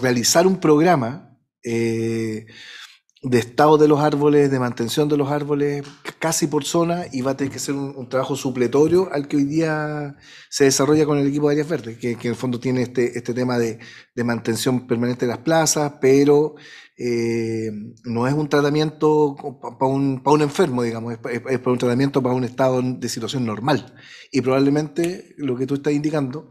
realizar un programa eh, de estado de los árboles, de mantención de los árboles, casi por zona, y va a tener que ser un, trabajo supletorio al que hoy día se desarrolla con el equipo de áreas verdes, que, en el fondo tiene este, este tema de, mantención permanente de las plazas, pero eh, no es un tratamiento para un, enfermo, digamos, es, un tratamiento para un estado de situación normal. Y probablemente lo que tú estás indicando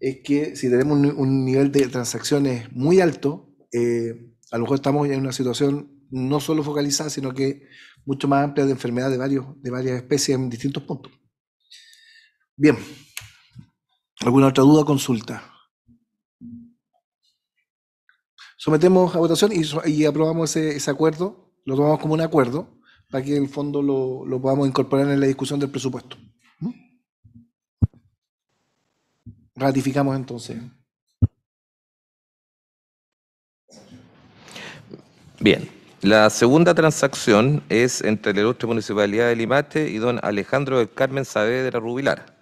es que si tenemos un, nivel de transacciones muy alto, eh, a lo mejor estamos en una situación no solo focalizada, sino que mucho más amplia de enfermedad de, varios, de varias especies en distintos puntos. Bien, ¿alguna otra duda o consulta? Sometemos a votación y, aprobamos ese, acuerdo, lo tomamos como un acuerdo, para que el fondo lo podamos incorporar en la discusión del presupuesto. Ratificamos entonces. Bien. La segunda transacción es entre la ilustre Municipalidad de Limate y don Alejandro del Carmen Saavedra Rubilar.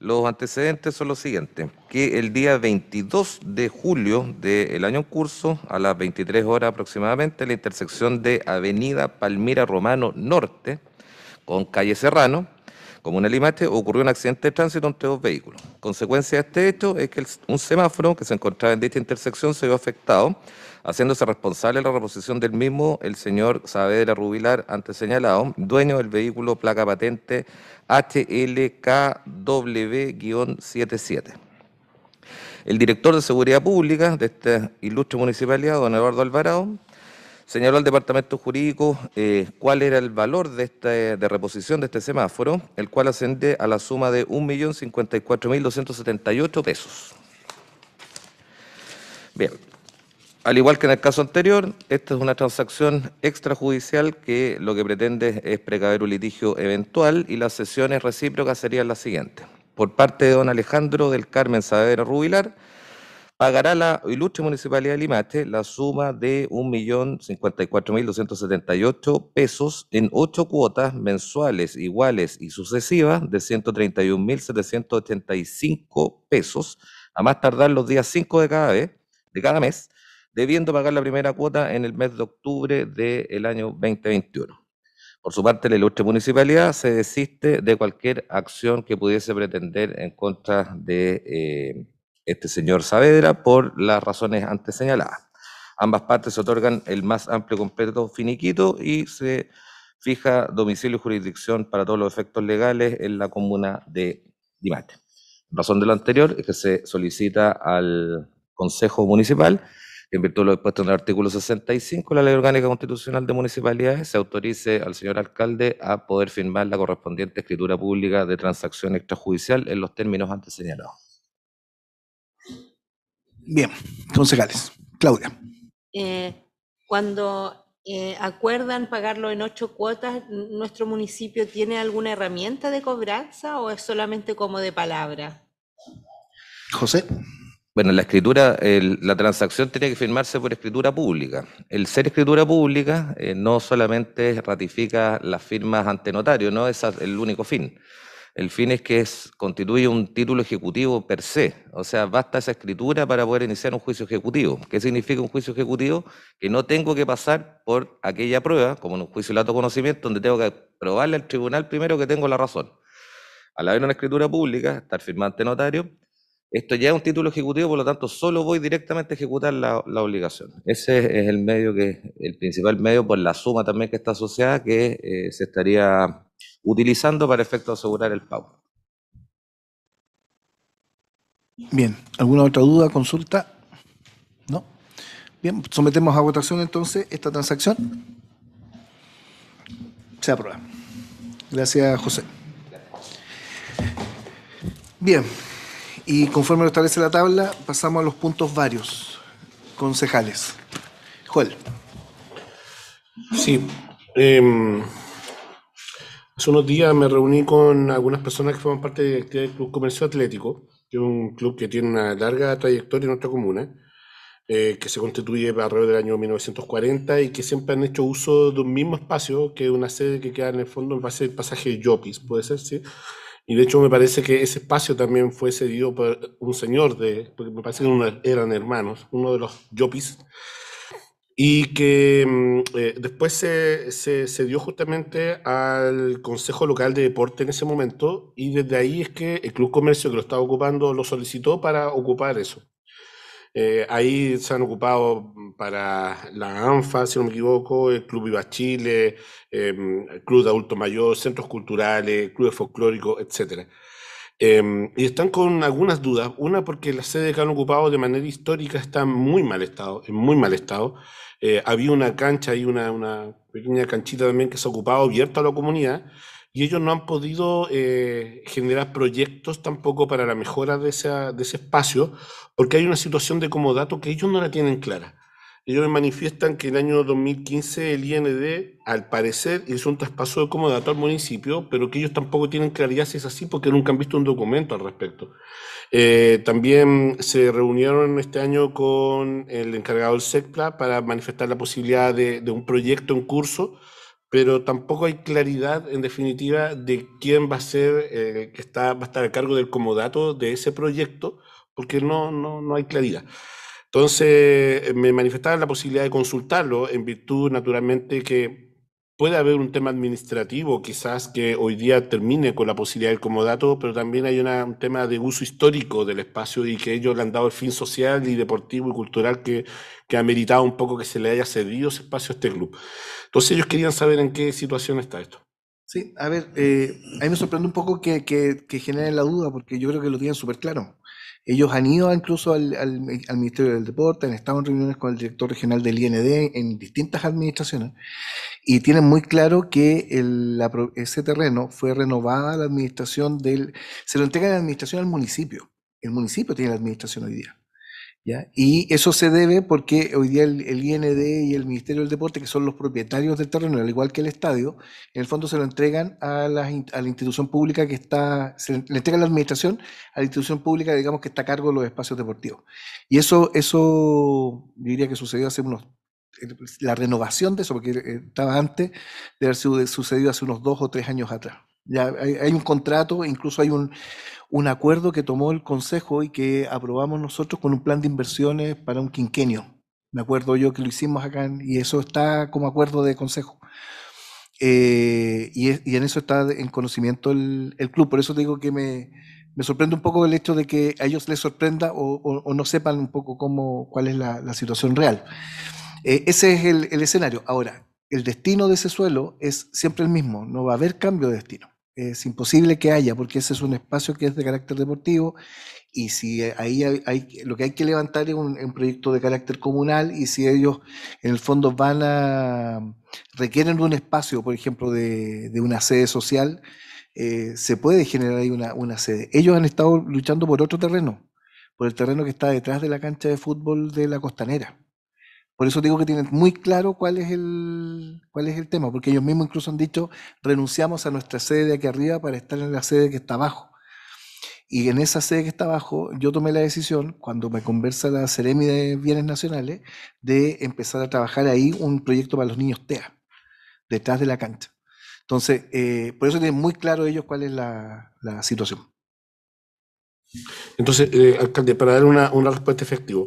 Los antecedentes son los siguientes, que el día 22 de julio del año en curso, a las 23 horas aproximadamente, la intersección de Avenida Palmira Romano Norte con Calle Serrano, como comuna Limache ocurrió un accidente de tránsito entre dos vehículos. Consecuencia de este hecho es que un semáforo que se encontraba en dicha intersección se vio afectado, haciéndose responsable de la reposición del mismo el señor Saavedra Rubilar, antes señalado, dueño del vehículo placa patente HLKW-77. El director de Seguridad Pública de esta ilustre municipalidad, don Eduardo Alvarado, Señaló al Departamento Jurídico eh, cuál era el valor de, este, de reposición de este semáforo, el cual asciende a la suma de 1.054.278 pesos. Bien, al igual que en el caso anterior, esta es una transacción extrajudicial que lo que pretende es precaver un litigio eventual y las sesiones recíprocas serían las siguientes. Por parte de don Alejandro del Carmen Saavedra Rubilar, pagará la ilustre municipalidad de Limache la suma de 1.054.278 pesos en ocho cuotas mensuales iguales y sucesivas de 131.785 pesos, a más tardar los días 5 de cada, de cada mes, debiendo pagar la primera cuota en el mes de octubre del año 2021. Por su parte, la ilustre municipalidad se desiste de cualquier acción que pudiese pretender en contra de... Eh, este señor Saavedra por las razones antes señaladas. Ambas partes se otorgan el más amplio completo finiquito y se fija domicilio y jurisdicción para todos los efectos legales en la comuna de Dimate. razón de lo anterior es que se solicita al Consejo Municipal, en virtud de lo expuesto en el artículo 65 de la Ley Orgánica Constitucional de Municipalidades, se autorice al señor alcalde a poder firmar la correspondiente escritura pública de transacción extrajudicial en los términos antes señalados. Bien, concejales. Claudia. Eh, cuando eh, acuerdan pagarlo en ocho cuotas, ¿nuestro municipio tiene alguna herramienta de cobranza o es solamente como de palabra? José. Bueno, la escritura, la transacción tiene que firmarse por escritura pública. El ser escritura pública eh, no solamente ratifica las firmas ante notario, no es el único fin. El fin es que constituye un título ejecutivo per se, o sea, basta esa escritura para poder iniciar un juicio ejecutivo. ¿Qué significa un juicio ejecutivo? Que no tengo que pasar por aquella prueba, como en un juicio de alto conocimiento, donde tengo que probarle al tribunal primero que tengo la razón. Al haber una escritura pública, estar firmante notario, esto ya es un título ejecutivo, por lo tanto, solo voy directamente a ejecutar la, obligación. Ese es el medio que, el principal medio por la suma también que está asociada, que eh, se estaría utilizando para efecto asegurar el pago. Bien, ¿alguna otra duda, consulta? ¿No? Bien, sometemos a votación entonces esta transacción. Se aprueba. Gracias, José. Bien, y conforme lo establece la tabla, pasamos a los puntos varios. Concejales. Joel. Sí. Em, Hace unos días me reuní con algunas personas que forman parte de del Club Comercio Atlético, que es un club que tiene una larga trayectoria en nuestra comuna, eh, que se constituye alrededor del año 1940 y que siempre han hecho uso de un mismo espacio, que es una sede que queda en el fondo en base del pasaje de Yopis, puede ser, ¿sí? Y de hecho me parece que ese espacio también fue cedido por un señor de, porque me parece que eran hermanos, uno de los Yopis, y que mm, eh, después se, dio justamente al Consejo Local de Deporte en ese momento y desde ahí es que el Club Comercio que lo estaba ocupando lo solicitó para ocupar eso. Eh, ahí se han ocupado mm, para la ANFA, si no me equivoco, el Club Viva Chile, em, el Club de Adultos Mayor, centros culturales, clubes folclóricos, etcétera. Em, y están con algunas dudas. Una, porque la sede que han ocupado de manera histórica está muy mal estado, en muy mal estado. Eh, había una cancha y una, una, pequeña canchita también que se ocupado abierta a la comunidad y ellos no han podido eh, generar proyectos tampoco para la mejora de, de ese espacio porque hay una situación de comodato que ellos no la tienen clara. Ellos manifiestan que en el año 2015 el IND, al parecer, hizo un traspaso de comodato al municipio, pero que ellos tampoco tienen claridad si es así porque nunca han visto un documento al respecto. Eh, también se reunieron este año con el encargado del SECPLA para manifestar la posibilidad de, un proyecto en curso, pero tampoco hay claridad, en definitiva, de quién va a ser eh, que está, va a estar a cargo del comodato de ese proyecto, porque no, no, no hay claridad. Entonces, eh, me manifestaron la posibilidad de consultarlo en virtud, naturalmente, que puede haber un tema administrativo quizás que hoy día termine con la posibilidad del comodato, pero también hay un tema de uso histórico del espacio y que ellos le han dado el fin social y deportivo y cultural que, que ha meritado un poco que se le haya cedido ese espacio a este club. Entonces ellos querían saber en qué situación está esto. Sí, a ver, eh, a mí me sorprende un poco que, que, que generen la duda, porque yo creo que lo tienen súper claro. Ellos han ido incluso al, Ministerio del Deporte, han estado en reuniones con el director regional del IND en distintas administraciones y tienen muy claro que ese terreno fue renovada la administración del... Se lo entrega la administración al municipio. El municipio tiene la administración hoy día. Y eso se debe porque hoy día el, IND y el Ministerio del Deporte, que son los propietarios del terreno, al igual que el estadio, en el fondo se lo entregan a la, institución pública que está, se le entrega la administración a la institución pública, digamos, que está a cargo de los espacios deportivos. Y eso, eso diría que sucedió hace unos la renovación de eso, porque eh, estaba antes de haber sucedido hace unos dos o tres años atrás hay, un contrato, incluso hay un, acuerdo que tomó el Consejo y que aprobamos nosotros con un plan de inversiones para un quinquenio. Me acuerdo yo que lo hicimos acá y eso está como acuerdo de Consejo. Eh, y, en eso está en conocimiento el, club. Por eso digo que me, sorprende un poco el hecho de que a ellos les sorprenda o, no sepan un poco cómo, cuál es la, situación real. Eh, ese es el escenario. Ahora, el destino de ese suelo es siempre el mismo, no va a haber cambio de destino es imposible que haya, porque ese es un espacio que es de carácter deportivo y si eh, ahí hay, lo que hay que levantar es un, proyecto de carácter comunal y si ellos en el fondo van a requieren un espacio, por ejemplo, de, una sede social, eh, se puede generar ahí una, sede. Ellos han estado luchando por otro terreno, por el terreno que está detrás de la cancha de fútbol de la costanera. Por eso digo que tienen muy claro cuál es el, cuál es el tema, porque ellos mismos incluso han dicho, renunciamos a nuestra sede de aquí arriba para estar en la sede que está abajo. Y en esa sede que está abajo, yo tomé la decisión, cuando me conversa la Ceremi de Bienes Nacionales, de empezar a trabajar ahí un proyecto para los niños TEA, detrás de la cancha. Entonces, eh, por eso tienen muy claro ellos cuál es la, situación. Entonces, eh, alcalde, para dar una, una respuesta efectiva,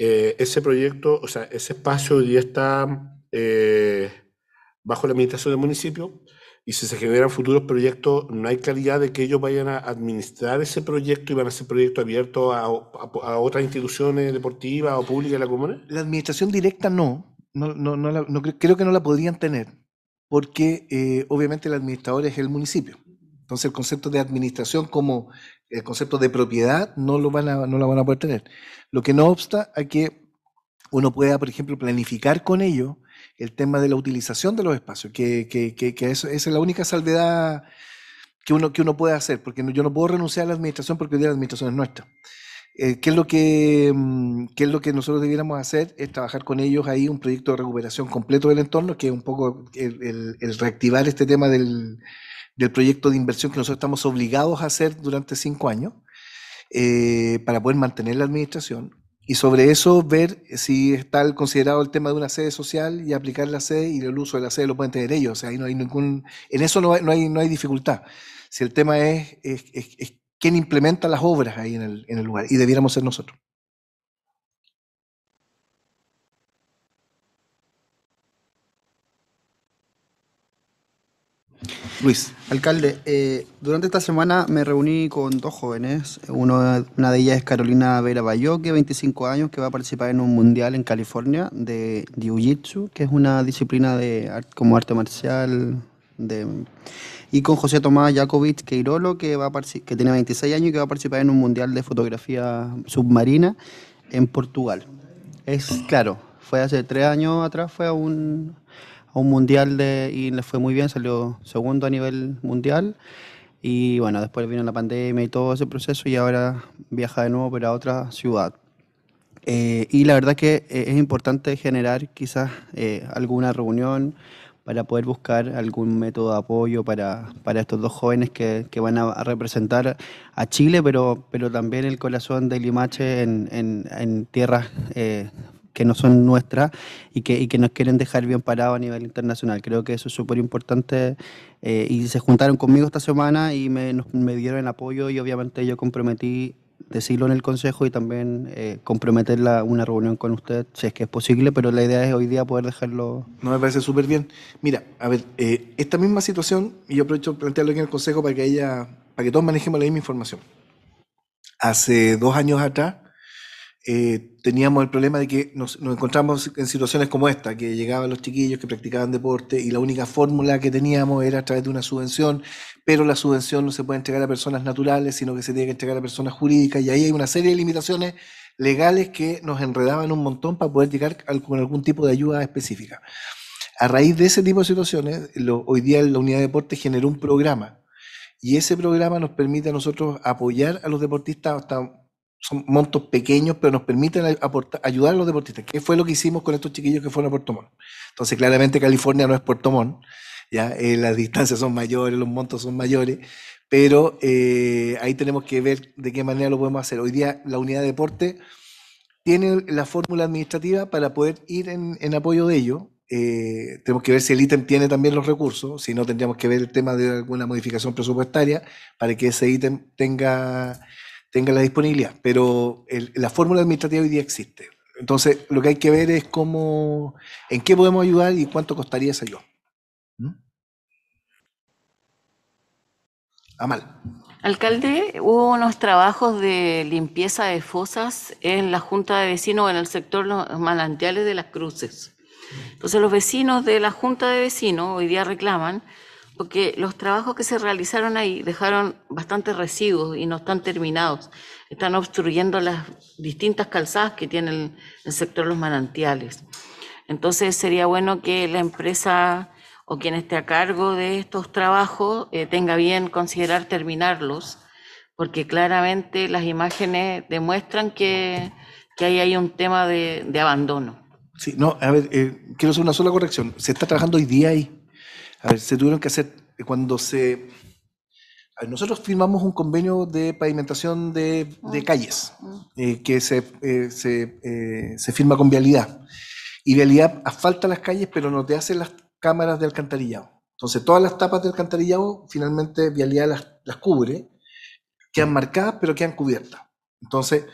eh, ese proyecto, o sea, ese espacio ya está eh, bajo la administración del municipio y si se generan futuros proyectos, no hay claridad de que ellos vayan a administrar ese proyecto y van a ser proyectos abiertos a, otras instituciones deportivas o públicas de la comuna. La administración directa no, creo que no la podrían tener porque eh, obviamente el administrador es el municipio. Entonces el concepto de administración como el concepto de propiedad no lo van a, no la van a poder tener. Lo que no obsta a que uno pueda, por ejemplo, planificar con ello el tema de la utilización de los espacios, que, esa es la única salvedad que uno, que uno puede hacer, porque yo no puedo renunciar a la administración porque hoy día la administración es nuestra. Eh, ¿qué, es lo que, mm, qué es lo que nosotros debiéramos hacer? Es trabajar con ellos ahí un proyecto de recuperación completo del entorno, que es un poco el reactivar este tema del, del proyecto de inversión que nosotros estamos obligados a hacer durante cinco años eh, para poder mantener la administración. Y sobre eso ver si está considerado el tema de una sede social y aplicar la sede y el uso de la sede lo pueden tener ellos. ahí no hay ningún, en eso no hay, no hay, dificultad. Si el tema es, es, quién implementa las obras ahí en el, en el lugar y debiéramos ser nosotros. Luis. Alcalde, eh, durante esta semana me reuní con dos jóvenes. una de ellas es Carolina Vera que 25 años, que va a participar en un mundial en California de jiu que es una disciplina de como arte marcial. De, y con José Tomás Jakovic Queirolo, que, va que tiene 26 años y que va a participar en un mundial de fotografía submarina en Portugal. Es claro, fue hace tres años atrás, fue a un, un mundial de, y le fue muy bien, salió segundo a nivel mundial. Y bueno, después vino la pandemia y todo ese proceso y ahora viaja de nuevo para otra ciudad. Eh, y la verdad que eh, es importante generar quizás eh, alguna reunión para poder buscar algún método de apoyo para, estos dos jóvenes que, van a representar a Chile, pero, pero también el corazón de Limache en, tierras que no son nuestras y que, que nos quieren dejar bien parados a nivel internacional. Creo que eso es súper importante eh, y se juntaron conmigo esta semana y me, dieron el apoyo y obviamente yo comprometí decirlo en el consejo y también eh, comprometer una reunión con usted, si es que es posible, pero la idea es hoy día poder dejarlo. No me parece súper bien. Mira, a ver, eh, esta misma situación, y yo aprovecho de plantearlo aquí en el consejo para que ella, para que todos manejemos la misma información. Hace dos años atrás, eh, teníamos el problema de que nos, encontramos en situaciones como esta, que llegaban los chiquillos que practicaban deporte y la única fórmula que teníamos era a través de una subvención, pero la subvención no se puede entregar a personas naturales, sino que se tiene que entregar a personas jurídicas y ahí hay una serie de limitaciones legales que nos enredaban un montón para poder llegar con algún tipo de ayuda específica. A raíz de ese tipo de situaciones, hoy día la unidad de deporte generó un programa y ese programa nos permite a nosotros apoyar a los deportistas hasta son montos pequeños, pero nos permiten ayudar a los deportistas, qué fue lo que hicimos con estos chiquillos que fueron a Puerto Montt. Entonces, claramente California no es Puerto Montt, ¿ya? Eh, las distancias son mayores, los montos son mayores, pero eh, ahí tenemos que ver de qué manera lo podemos hacer. Hoy día la unidad de deporte tiene la fórmula administrativa para poder ir en, apoyo de ellos eh, tenemos que ver si el ítem tiene también los recursos, si no tendríamos que ver el tema de alguna modificación presupuestaria para que ese ítem tenga tenga la disponibilidad, pero la fórmula administrativa hoy día existe. Entonces, lo que hay que ver es cómo, en qué podemos ayudar y cuánto costaría esa yo. ¿Mm? Amal. Alcalde, hubo unos trabajos de limpieza de fosas en la Junta de Vecinos en el sector Los Manantiales de las Cruces. Entonces los vecinos de la Junta de Vecinos hoy día reclaman porque los trabajos que se realizaron ahí dejaron bastantes residuos y no están terminados. Están obstruyendo las distintas calzadas que tiene el, sector de los manantiales. Entonces sería bueno que la empresa o quien esté a cargo de estos trabajos eh, tenga bien considerar terminarlos, porque claramente las imágenes demuestran que, ahí hay un tema de, abandono. Sí, no, a ver, eh, quiero hacer una sola corrección. Se está trabajando hoy día ahí. A ver, se tuvieron que hacer, eh, cuando se... nosotros firmamos un convenio de pavimentación de, calles, eh, que se, eh, se, firma con vialidad. Y vialidad asfalta las calles, pero no te hace las cámaras de alcantarillado. Entonces, todas las tapas de alcantarillado, finalmente vialidad las, cubre, quedan marcadas, pero quedan cubiertas. Entonces,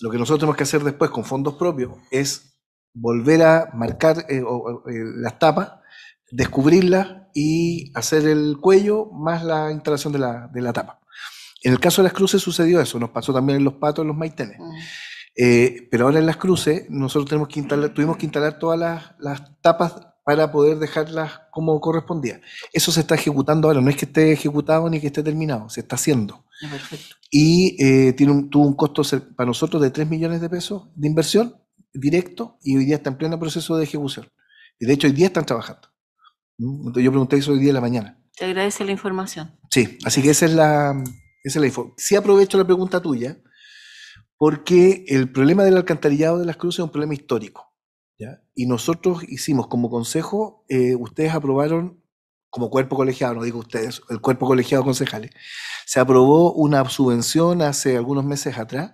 lo que nosotros tenemos que hacer después con fondos propios es volver a marcar las tapas descubrirla y hacer el cuello más la instalación de la, tapa. En el caso de las cruces sucedió eso, nos pasó también en los patos, en los maitenes. Mm. Eh, pero ahora en las cruces nosotros tuvimos que instalar todas las, tapas para poder dejarlas como correspondía. Eso se está ejecutando ahora, no es que esté ejecutado ni que esté terminado, se está haciendo. Y eh, tuvo un costo para nosotros de 3 millones de pesos de inversión directo y hoy día está en pleno proceso de ejecución. Y de hecho hoy día están trabajando yo pregunté eso hoy día de la mañana. Te agradece la información. Sí, así que esa es la, esa es Sí aprovecho la pregunta tuya, porque el problema del alcantarillado de las cruces es un problema histórico. Y nosotros hicimos como consejo, eh, ustedes aprobaron, como cuerpo colegiado, no digo ustedes, el cuerpo colegiado concejales, se aprobó una subvención hace algunos meses atrás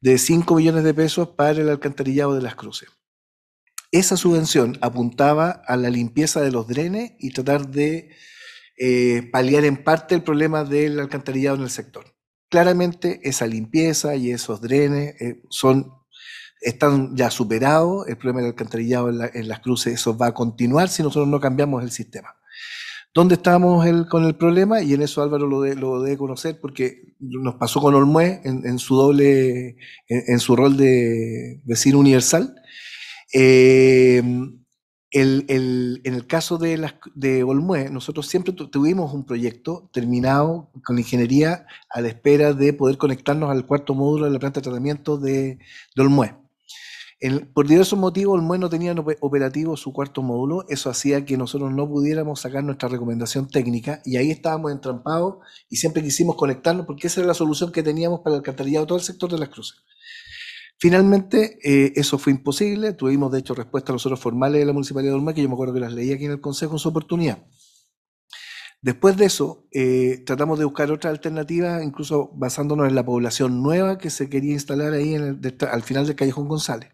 de 5 millones de pesos para el alcantarillado de las cruces esa subvención apuntaba a la limpieza de los drenes y tratar de eh, paliar en parte el problema del alcantarillado en el sector. Claramente esa limpieza y esos drenes eh, son, están ya superados, el problema del alcantarillado en, las cruces, eso va a continuar si nosotros no cambiamos el sistema. ¿Dónde estamos con el problema? Y en eso Álvaro lo, debe conocer porque nos pasó con Olmué en, su doble, en, su rol de vecino universal Em, en el caso de, las, Olmué, nosotros siempre tuvimos un proyecto terminado con la ingeniería a la espera de poder conectarnos al cuarto módulo de la planta de tratamiento de, de Olmué. por diversos motivos, Olmué no tenía operativo su cuarto módulo, eso hacía que nosotros no pudiéramos sacar nuestra recomendación técnica y ahí estábamos entrampados y siempre quisimos conectarnos porque esa era la solución que teníamos para el alcantarillado todo el sector de las cruces. Finalmente, eh, eso fue imposible. Tuvimos, de hecho, respuesta respuestas otros formales de la Municipalidad de Olmeca que yo me acuerdo que las leí aquí en el Consejo en su oportunidad. Después de eso, eh, tratamos de buscar otra alternativa, incluso basándonos en la población nueva que se quería instalar ahí al final del Callejón González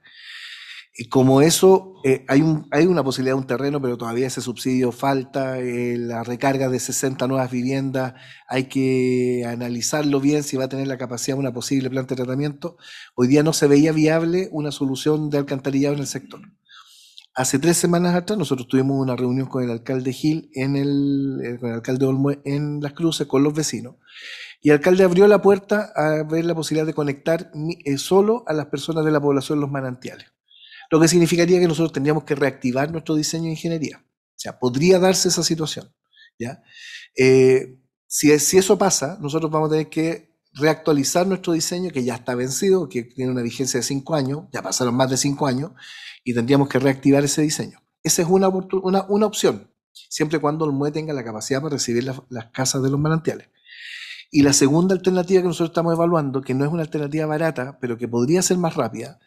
como eso, eh, hay, una posibilidad de un terreno, pero todavía ese subsidio falta, eh, la recarga de 60 nuevas viviendas, hay que analizarlo bien si va a tener la capacidad de una posible planta de tratamiento. Hoy día no se veía viable una solución de alcantarillado en el sector. Hace tres semanas atrás nosotros tuvimos una reunión con el alcalde Gil, en el, eh, con el alcalde Olmo en Las Cruces, con los vecinos. Y el alcalde abrió la puerta a ver la posibilidad de conectar solo a las personas de la población los manantiales. Lo que significaría que nosotros tendríamos que reactivar nuestro diseño de ingeniería. O sea, podría darse esa situación. ¿ya? Eh, si, si eso pasa, nosotros vamos a tener que reactualizar nuestro diseño que ya está vencido, que tiene una vigencia de cinco años, ya pasaron más de cinco años, y tendríamos que reactivar ese diseño. Esa es una, una, opción, siempre y cuando el MUE tenga la capacidad para recibir las casas de los manantiales. Y la segunda alternativa que nosotros estamos evaluando, que no es una alternativa barata, pero que podría ser más rápida,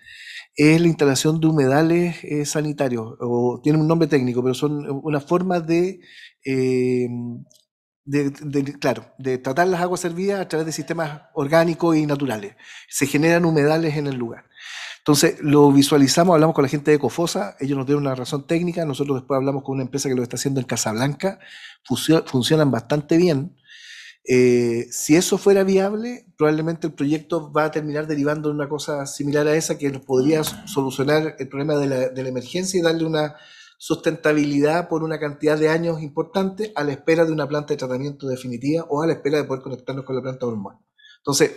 es la instalación de humedales eh, sanitarios, o tienen un nombre técnico, pero son una forma eh, de, claro, de tratar las aguas servidas a través de sistemas orgánicos y naturales. Se generan humedales en el lugar. Entonces, lo visualizamos, hablamos con la gente de Ecofosa, ellos nos dieron una razón técnica, nosotros después hablamos con una empresa que lo está haciendo en Casablanca, funcionan bastante bien, eh, si eso fuera viable, probablemente el proyecto va a terminar derivando en una cosa similar a esa que nos podría mm. solucionar el problema de la, de la emergencia y darle una sustentabilidad por una cantidad de años importante a la espera de una planta de tratamiento definitiva o a la espera de poder conectarnos con la planta hormonal. Entonces,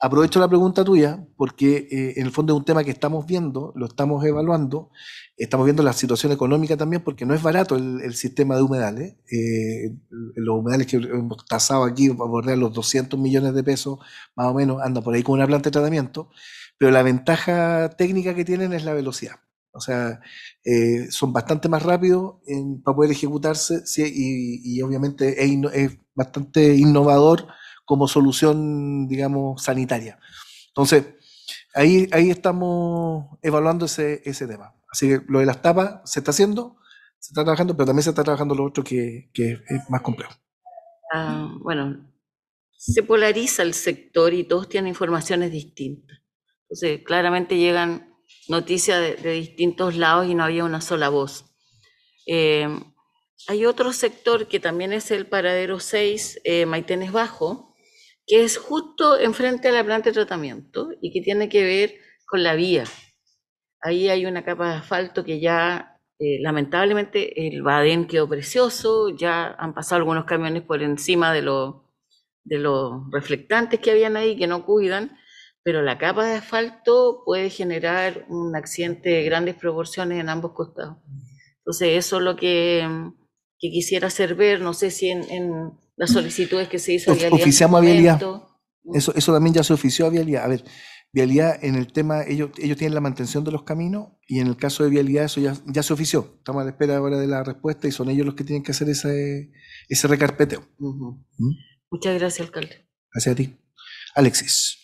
Aprovecho la pregunta tuya porque eh, en el fondo es un tema que estamos viendo, lo estamos evaluando, estamos viendo la situación económica también porque no es barato el, sistema de humedales. Eh, los humedales que hemos tasado aquí para de los 200 millones de pesos, más o menos, andan por ahí con una planta de tratamiento, pero la ventaja técnica que tienen es la velocidad. O sea, eh, son bastante más rápidos para poder ejecutarse y, obviamente es bastante innovador como solución, digamos, sanitaria. Entonces, ahí, ahí estamos evaluando ese, tema. Así que lo de las tapas se está haciendo, se está trabajando, pero también se está trabajando lo otro que, es más complejo. Ah, bueno, se polariza el sector y todos tienen informaciones distintas. Entonces, claramente llegan noticias de, distintos lados y no había una sola voz. Eh, hay otro sector que también es el paradero 6, eh, Maitenes Bajo, que es justo enfrente a la planta de tratamiento y que tiene que ver con la vía. Ahí hay una capa de asfalto que ya, eh, lamentablemente, el Badén quedó precioso, ya han pasado algunos camiones por encima de, los reflectantes que habían ahí, que no cuidan, pero la capa de asfalto puede generar un accidente de grandes proporciones en ambos costados. Entonces, eso es lo que, quisiera hacer ver, no sé si en las solicitudes que se hizo a Vialidad. Oficiamos a Vialidad. Mm. Eso, eso también ya se ofició a Vialidad. A ver, Vialidad en el tema, ellos, ellos tienen la mantención de los caminos y en el caso de Vialidad eso ya, ya se ofició. Estamos a la espera ahora de la respuesta y son ellos los que tienen que hacer ese, ese recarpeteo. ¿Mm? Muchas gracias, alcalde. Gracias a ti. Alexis.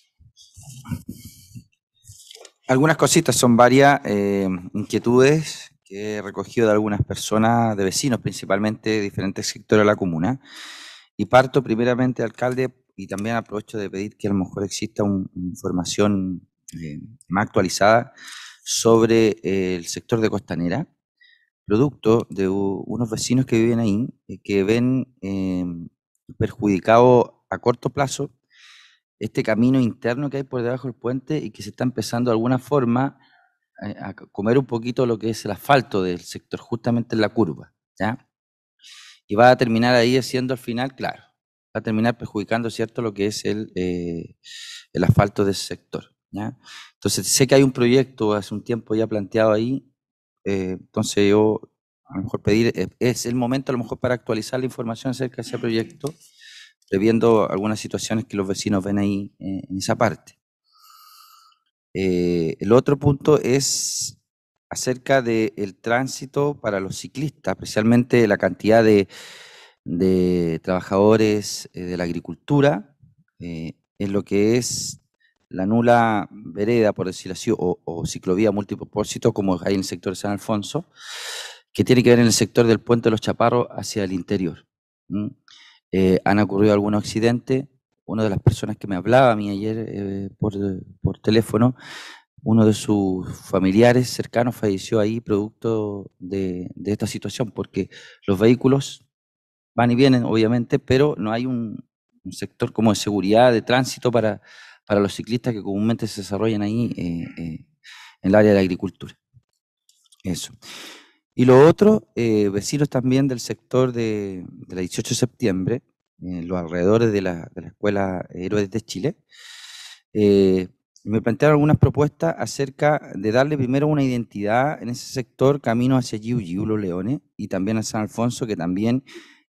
Algunas cositas, son varias eh, inquietudes que he recogido de algunas personas, de vecinos principalmente, de diferentes sectores de la comuna. Y parto primeramente, alcalde, y también aprovecho de pedir que a lo mejor exista una información eh, más actualizada sobre eh, el sector de Costanera, producto de unos vecinos que viven ahí, eh, que ven em, perjudicado a corto plazo este camino interno que hay por debajo del puente y que se está empezando de alguna forma a comer un poquito lo que es el asfalto del sector, justamente en la curva. ¿ya? y va a terminar ahí haciendo al final, claro, va a terminar perjudicando, ¿cierto?, lo que es el, eh, el asfalto de ese sector. Entonces, sé que hay un proyecto hace un tiempo ya planteado ahí, eh, entonces yo a lo mejor pedir, eh, es el momento a lo mejor para actualizar la información acerca de ese proyecto, previendo algunas situaciones que los vecinos ven ahí en esa parte. el otro punto es acerca del tránsito para los ciclistas, especialmente la cantidad de, trabajadores eh, de la agricultura en eh, lo que es la nula vereda, por decirlo así, o, ciclovía multipropósito, como hay en el sector de San Alfonso, que tiene que ver en el sector del puente de los Chaparros hacia el interior. Eh, han ocurrido algunos accidentes. Una de las personas que me hablaba a mí ayer por, por, teléfono uno de sus familiares cercanos falleció ahí producto de, esta situación, porque los vehículos van y vienen, obviamente, pero no hay un, sector como de seguridad, de tránsito para, los ciclistas que comúnmente se desarrollan ahí eh, eh, en el área de la agricultura. Eso. Y lo otro, eh, vecinos también del sector de, la 18 de septiembre, en los alrededores de la, de la Escuela Héroes de Chile, me plantearon algunas propuestas acerca de darle primero una identidad en ese sector, camino hacia Giu Leones, y también a San Alfonso, que también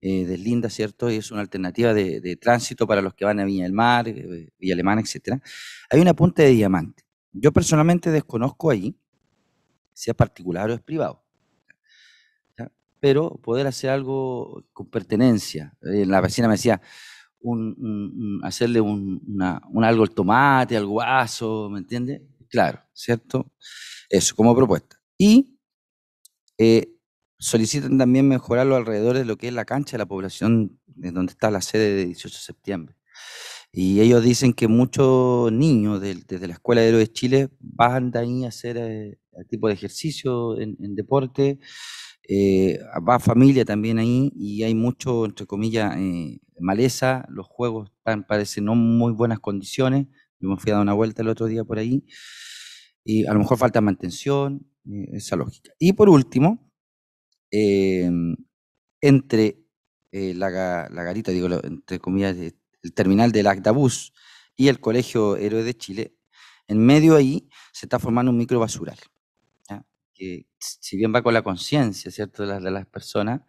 eh, deslinda, ¿cierto? Y es una alternativa de, tránsito para los que van a Viña del Mar, eh, Villa Alemana, etc. Hay una punta de diamante. Yo personalmente desconozco allí, sea particular o es privado, pero poder hacer algo con pertenencia. Eh, la vecina me decía, un, hacerle un, algo al tomate, al guaso, ¿me entiendes? Claro, ¿cierto? Eso, como propuesta. Y eh, solicitan también mejorar alrededor de lo que es la cancha de la población de donde está la sede de 18 de septiembre. Y ellos dicen que muchos niños desde la Escuela de Héroes de Chile van de ahí a hacer el eh, este tipo de ejercicio en, en deporte, eh, va familia también ahí y hay mucho, entre comillas, eh, maleza, los juegos están, parece, no muy buenas condiciones, yo me fui a dar una vuelta el otro día por ahí, y a lo mejor falta mantención, eh, esa lógica. Y por último, em, entre la, garita, digo, entre comillas, el terminal del agdabús y el Colegio Héroe de Chile, en medio ahí se está formando un microbasural que si bien va con la conciencia, ¿cierto?, de las, personas,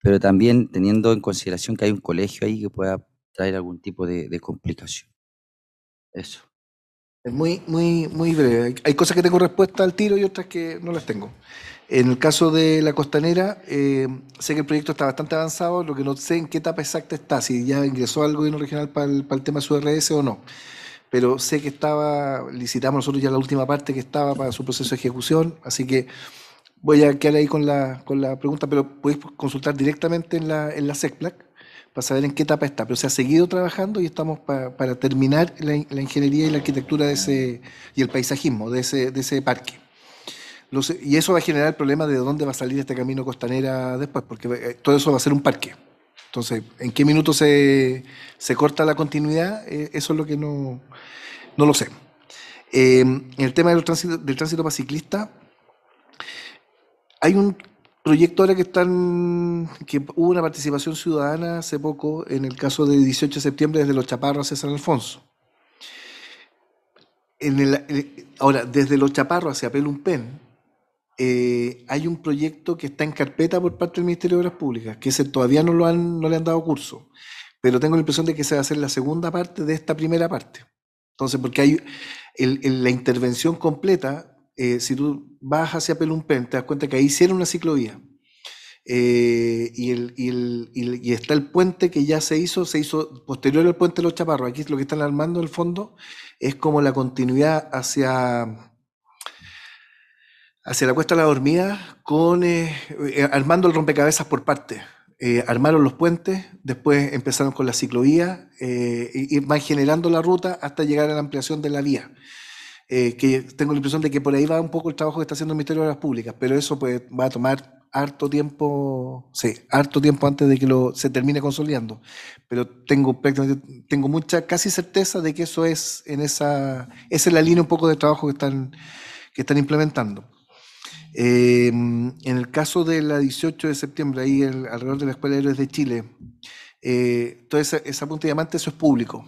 pero también teniendo en consideración que hay un colegio ahí que pueda traer algún tipo de, complicación. Eso. Es muy, muy, muy breve. Hay cosas que tengo respuesta al tiro y otras que no las tengo. En el caso de la costanera, eh, sé que el proyecto está bastante avanzado, lo que no sé en qué etapa exacta está, si ya ingresó al gobierno regional para el, para el tema de su RS o no pero sé que estaba, licitamos nosotros ya la última parte que estaba para su proceso de ejecución, así que voy a quedar ahí con la, con la pregunta, pero podéis consultar directamente en la, en la SECPLAC e para saber en qué etapa está. Pero se ha seguido trabajando y estamos para terminar la, ingeniería y la arquitectura de ese, y el paisajismo de ese, de ese parque. y eso va a generar el problema de dónde va a salir este camino costanera después, porque eh, todo eso va a ser un parque. Entonces, ¿en qué minuto se, corta la continuidad? Eh, eso es lo que no, lo sé. Em, en el tema del tránsito, del tránsito para ciclistas, hay un proyecto ahora que están, que hubo una participación ciudadana hace poco, en el caso de 18 de septiembre, desde Los Chaparros hacia San Alfonso. En eh, ahora, desde Los Chaparros hacia Pelumpen, eh, hay un proyecto que está en carpeta por parte del Ministerio de Obras Públicas, que todavía no, lo han, le han dado curso, pero tengo la impresión de que se va a hacer la segunda parte de esta primera parte. Entonces, porque hay la intervención completa, eh, si tú vas hacia Pelumpen, te das cuenta que ahí hicieron una ciclovía. Eh, y, está el puente que ya se hizo, se hizo posterior al puente de los Chaparros. Aquí es lo que están armando en el fondo es como la continuidad hacia hacia la cuesta de la dormida con eh, eh, armando el rompecabezas por partes. Eh, armaron los puentes, después empezaron con la ciclovía y, van generando la ruta hasta llegar a la ampliación de la vía. que tengo la impresión de que por ahí va un poco el trabajo que está haciendo el Ministerio de Obras Públicas, pero eso pues, va a tomar harto tiempo, sí, harto tiempo antes de que lo, se termine consolidando. Pero tengo tengo mucha, casi certeza de que eso es en esa, esa es la línea un poco de trabajo que están, que están implementando. Em, en el caso de la 18 de septiembre, ahí alrededor de la Escuela de Héroes de Chile, eh, toda esa, punta de diamante, eso es público.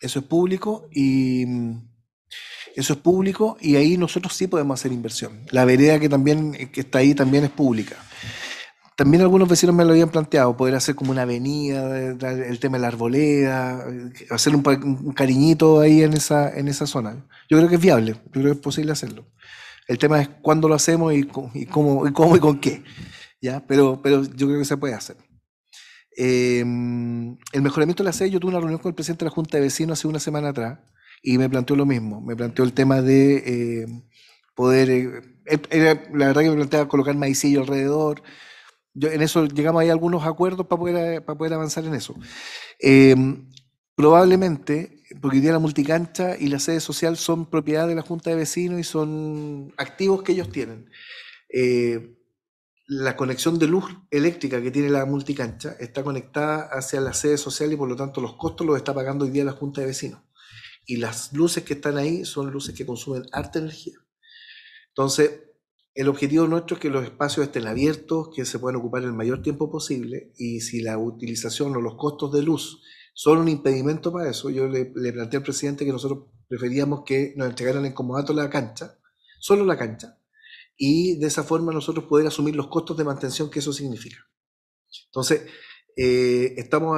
Eso es público y mm, eso es público y ahí nosotros sí podemos hacer inversión. La vereda que también eh, está ahí también es pública. También algunos vecinos me lo habían planteado, poder hacer como una avenida, el tema de la arboleda, eh, hacer un, cariñito ahí en esa, en esa zona. Yo creo que es viable, yo creo que es posible hacerlo. El tema es cuándo lo hacemos y, cómo, y cómo con qué. ¿ya? Pero, pero yo creo que se puede hacer. Em, el mejoramiento de la sede, yo tuve una reunión con el presidente de la Junta de Vecinos hace una semana atrás y me planteó lo mismo. Me planteó el tema de em, poder. Eh, la verdad que me planteaba colocar maicillo alrededor. en eso llegamos a algunos acuerdos para para poder avanzar en eso. Em, probablemente porque hoy día la multicancha y la sede social son propiedad de la Junta de Vecinos y son activos que ellos tienen. Eh, la conexión de luz eléctrica que tiene la multicancha está conectada hacia la sede social y por lo tanto los costos los está pagando hoy día la Junta de Vecinos. Y las luces que están ahí son luces que consumen harta energía. Entonces, el objetivo nuestro es que los espacios estén abiertos, que se puedan ocupar el mayor tiempo posible y si la utilización o los costos de luz son un impedimento para eso. Yo le, planteé al presidente que nosotros preferíamos que nos entregaran en comodato la cancha, solo la cancha, y de esa forma nosotros poder asumir los costos de mantención que eso significa. Entonces, eh, estamos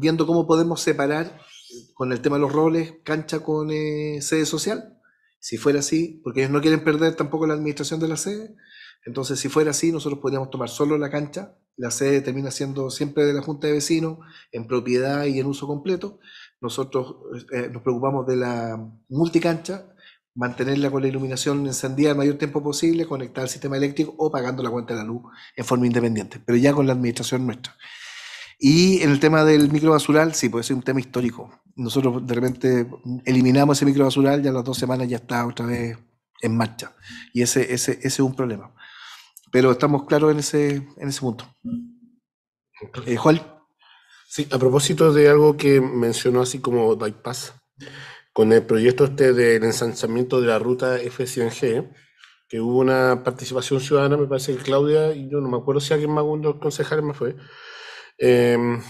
viendo cómo podemos separar eh, con el tema de los roles cancha con eh, sede social. Si fuera así, porque ellos no quieren perder tampoco la administración de la sede, entonces si fuera así, nosotros podríamos tomar solo la cancha la sede termina siendo siempre de la Junta de Vecinos, en propiedad y en uso completo. Nosotros eh, eh, nos preocupamos de la multicancha, mantenerla con la iluminación encendida el mayor tiempo posible, conectar al sistema eléctrico o pagando la cuenta de la luz en forma independiente, pero ya con la administración nuestra. Y en el tema del microbasural, sí, puede ser un tema histórico. Nosotros de repente eliminamos ese microbasural ya a las dos semanas ya está otra vez en marcha. Y ese, ese, ese es un problema. Pero estamos claros en ese, en ese punto. Eh, Juan. Sí, a propósito de algo que mencionó así como Bypass, con el proyecto este del ensanchamiento de la ruta F100G, que hubo una participación ciudadana, me parece que Claudia, y yo no me acuerdo si alguien más, uno de los concejales más fue, em,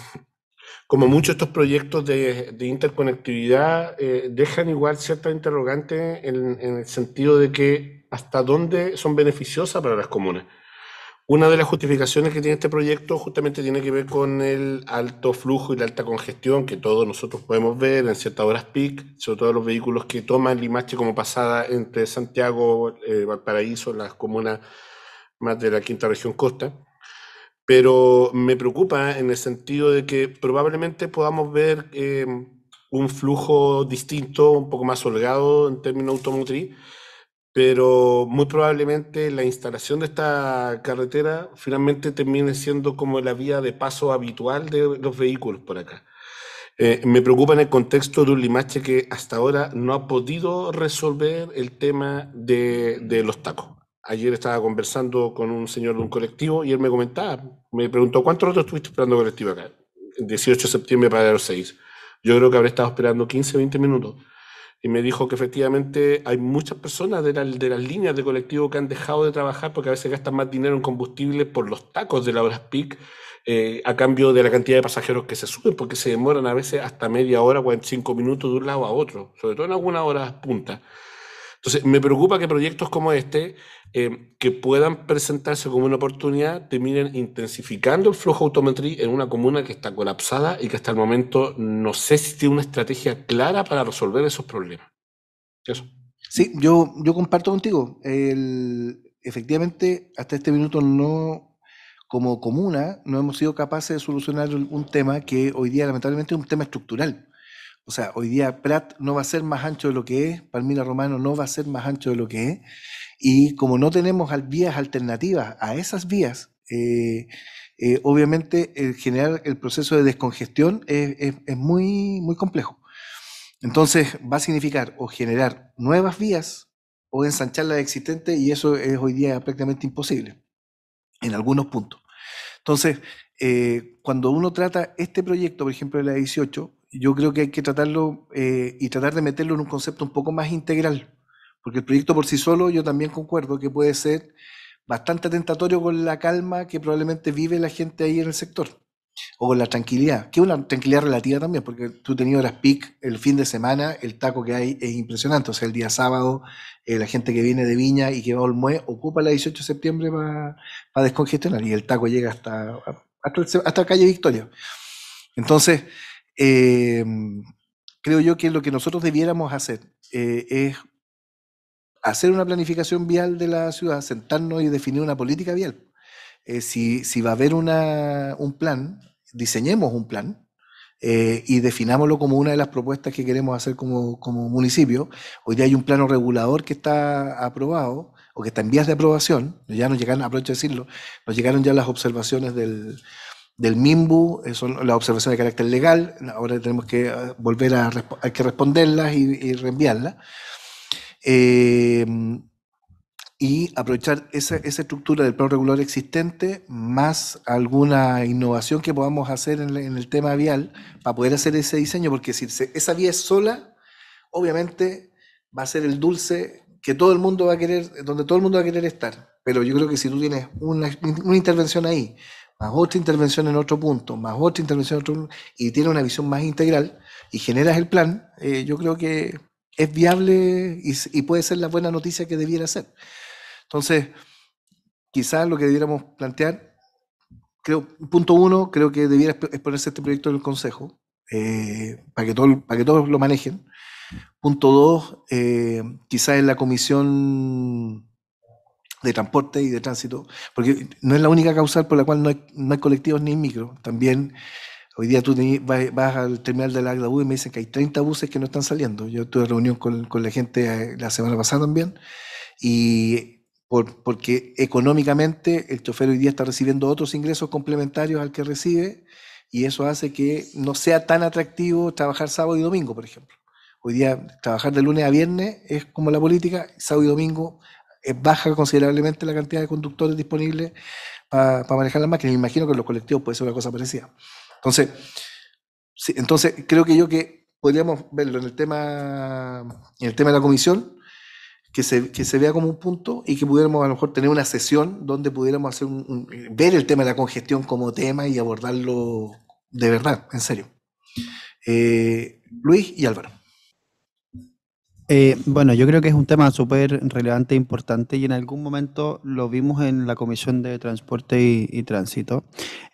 como muchos estos proyectos de, de interconectividad eh, dejan igual cierta interrogante en, en el sentido de que hasta dónde son beneficiosas para las comunas. Una de las justificaciones que tiene este proyecto justamente tiene que ver con el alto flujo y la alta congestión que todos nosotros podemos ver en ciertas horas peak, sobre todo los vehículos que toman Limache como pasada entre Santiago, eh, Valparaíso, las comunas más de la quinta región costa. Pero me preocupa en el sentido de que probablemente podamos ver eh, un flujo distinto, un poco más holgado en términos automotriz pero muy probablemente la instalación de esta carretera finalmente termine siendo como la vía de paso habitual de los vehículos por acá. Eh, me preocupa en el contexto de un limache que hasta ahora no ha podido resolver el tema de, los tacos. Ayer estaba conversando con un señor de un colectivo y él me comentaba, me preguntó, ¿cuántos rato estuviste esperando colectivo acá? 18 de septiembre para las 6. Yo creo que habré estado esperando 15, 20 minutos y me dijo que efectivamente hay muchas personas de, las líneas de colectivo que han dejado de trabajar porque a veces gastan más dinero en combustible por los tacos de la horas peak eh, a cambio de la cantidad de pasajeros que se suben, porque se demoran a veces hasta media hora, o en cinco minutos de un lado a otro, sobre todo en algunas horas punta. Entonces, me preocupa que proyectos como este, eh, que puedan presentarse como una oportunidad, terminen intensificando el flujo autometría en una comuna que está colapsada y que hasta el momento no sé si tiene una estrategia clara para resolver esos problemas. Eso. Sí, yo, yo comparto contigo. efectivamente, hasta este minuto no, como comuna, no hemos sido capaces de solucionar un tema que hoy día lamentablemente es un tema estructural. O sea, hoy día Prat no va a ser más ancho de lo que es, Palmira Romano no va a ser más ancho de lo que es, y como no tenemos vías alternativas a esas vías, eh, eh, obviamente eh, generar el proceso de descongestión es, muy, muy complejo. Entonces va a significar o generar nuevas vías o ensanchar las existentes y eso es hoy día prácticamente imposible en algunos puntos. Entonces, cuando uno trata este proyecto, por ejemplo, de la 18, yo creo que hay que tratarlo eh, y tratar de meterlo en un concepto un poco más integral, porque el proyecto por sí solo yo también concuerdo que puede ser bastante tentatorio con la calma que probablemente vive la gente ahí en el sector, o con la tranquilidad, que es una tranquilidad relativa también, porque tú tenías las PIC el fin de semana, el taco que hay es impresionante, o sea, el día sábado, eh, la gente que viene de Viña y que va a Olmué ocupa la 18 de septiembre para descongestionar, y el taco llega hasta, hasta, hasta calle Victoria. Entonces, Em, creo yo que lo que nosotros debiéramos hacer eh, es hacer una planificación vial de la ciudad, sentarnos y definir una política vial. Eh, si, va a haber una, un plan, diseñemos un plan, eh, y definámoslo como una de las propuestas que queremos hacer como, como, municipio. Hoy día hay un plano regulador que está aprobado o que está en vías de aprobación, ya nos llegaron, aprovecho de decirlo, nos llegaron ya las observaciones del, del MIMBU, son las observaciones de carácter legal, ahora tenemos que ah, volver a que responderlas y, y reenviarlas. Eh, y aprovechar esa, esa, estructura del plan regular existente más alguna innovación que podamos hacer en, el tema vial para poder hacer ese diseño, porque si esa vía es sola, obviamente va a ser el dulce que todo el mundo va a querer, donde todo el mundo va a querer estar. Pero yo creo que si tú tienes una, una intervención ahí, más otra intervención en otro punto, más otra intervención en otro punto, y tiene una visión más integral y generas el plan, eh, yo creo que es viable y, puede ser la buena noticia que debiera ser. Entonces, quizás lo que debiéramos plantear, creo, punto uno, creo que debiera exponerse este proyecto en el Consejo, eh, para, que todo, para que todos lo manejen. Punto dos, eh, quizás en la comisión de transporte y de tránsito, porque no es la única causal por la cual no hay, colectivos ni micro. También hoy día tú vas, al terminal de la ACDAU y me dicen que hay 30 buses que no están saliendo. Yo tuve reunión con, la gente eh, la semana pasada también y por, porque económicamente el chofer hoy día está recibiendo otros ingresos complementarios al que recibe y eso hace que no sea tan atractivo trabajar sábado y domingo, por ejemplo. Hoy día trabajar de lunes a viernes es como la política, sábado y domingo eh, baja considerablemente la cantidad de conductores disponibles para, manejar las máquinas. Imagino que en los colectivos puede ser una cosa parecida. Entonces, entonces creo que yo que podríamos verlo en el tema, en el tema de la comisión, que se, vea como un punto y que pudiéramos a lo mejor tener una sesión donde pudiéramos hacer eh, ver el tema de la congestión como tema y abordarlo de verdad, en serio. Eh, Luis y Álvaro. Eh, bueno, yo creo que es un tema súper relevante e importante y en algún momento lo vimos en la Comisión de Transporte y, Tránsito.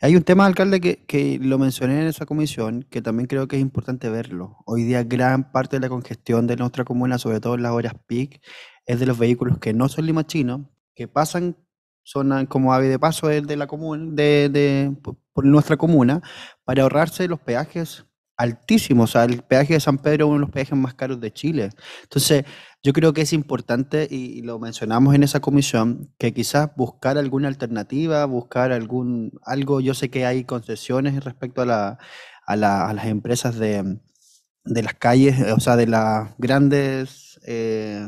Hay un tema, alcalde, que, lo mencioné en esa comisión, que también creo que es importante verlo. Hoy día gran parte de la congestión de nuestra comuna, sobre todo en las horas PIC, es de los vehículos que no son limachinos, que pasan son como ave de paso de, de la comuna, de, por nuestra comuna, para ahorrarse los peajes altísimo. O sea, el peaje de San Pedro es uno de los peajes más caros de Chile. Entonces, yo creo que es importante, y, lo mencionamos en esa comisión, que quizás buscar alguna alternativa, buscar algún algo. Yo sé que hay concesiones respecto a, a, las empresas de, las calles, o sea, de las grandes. Eh,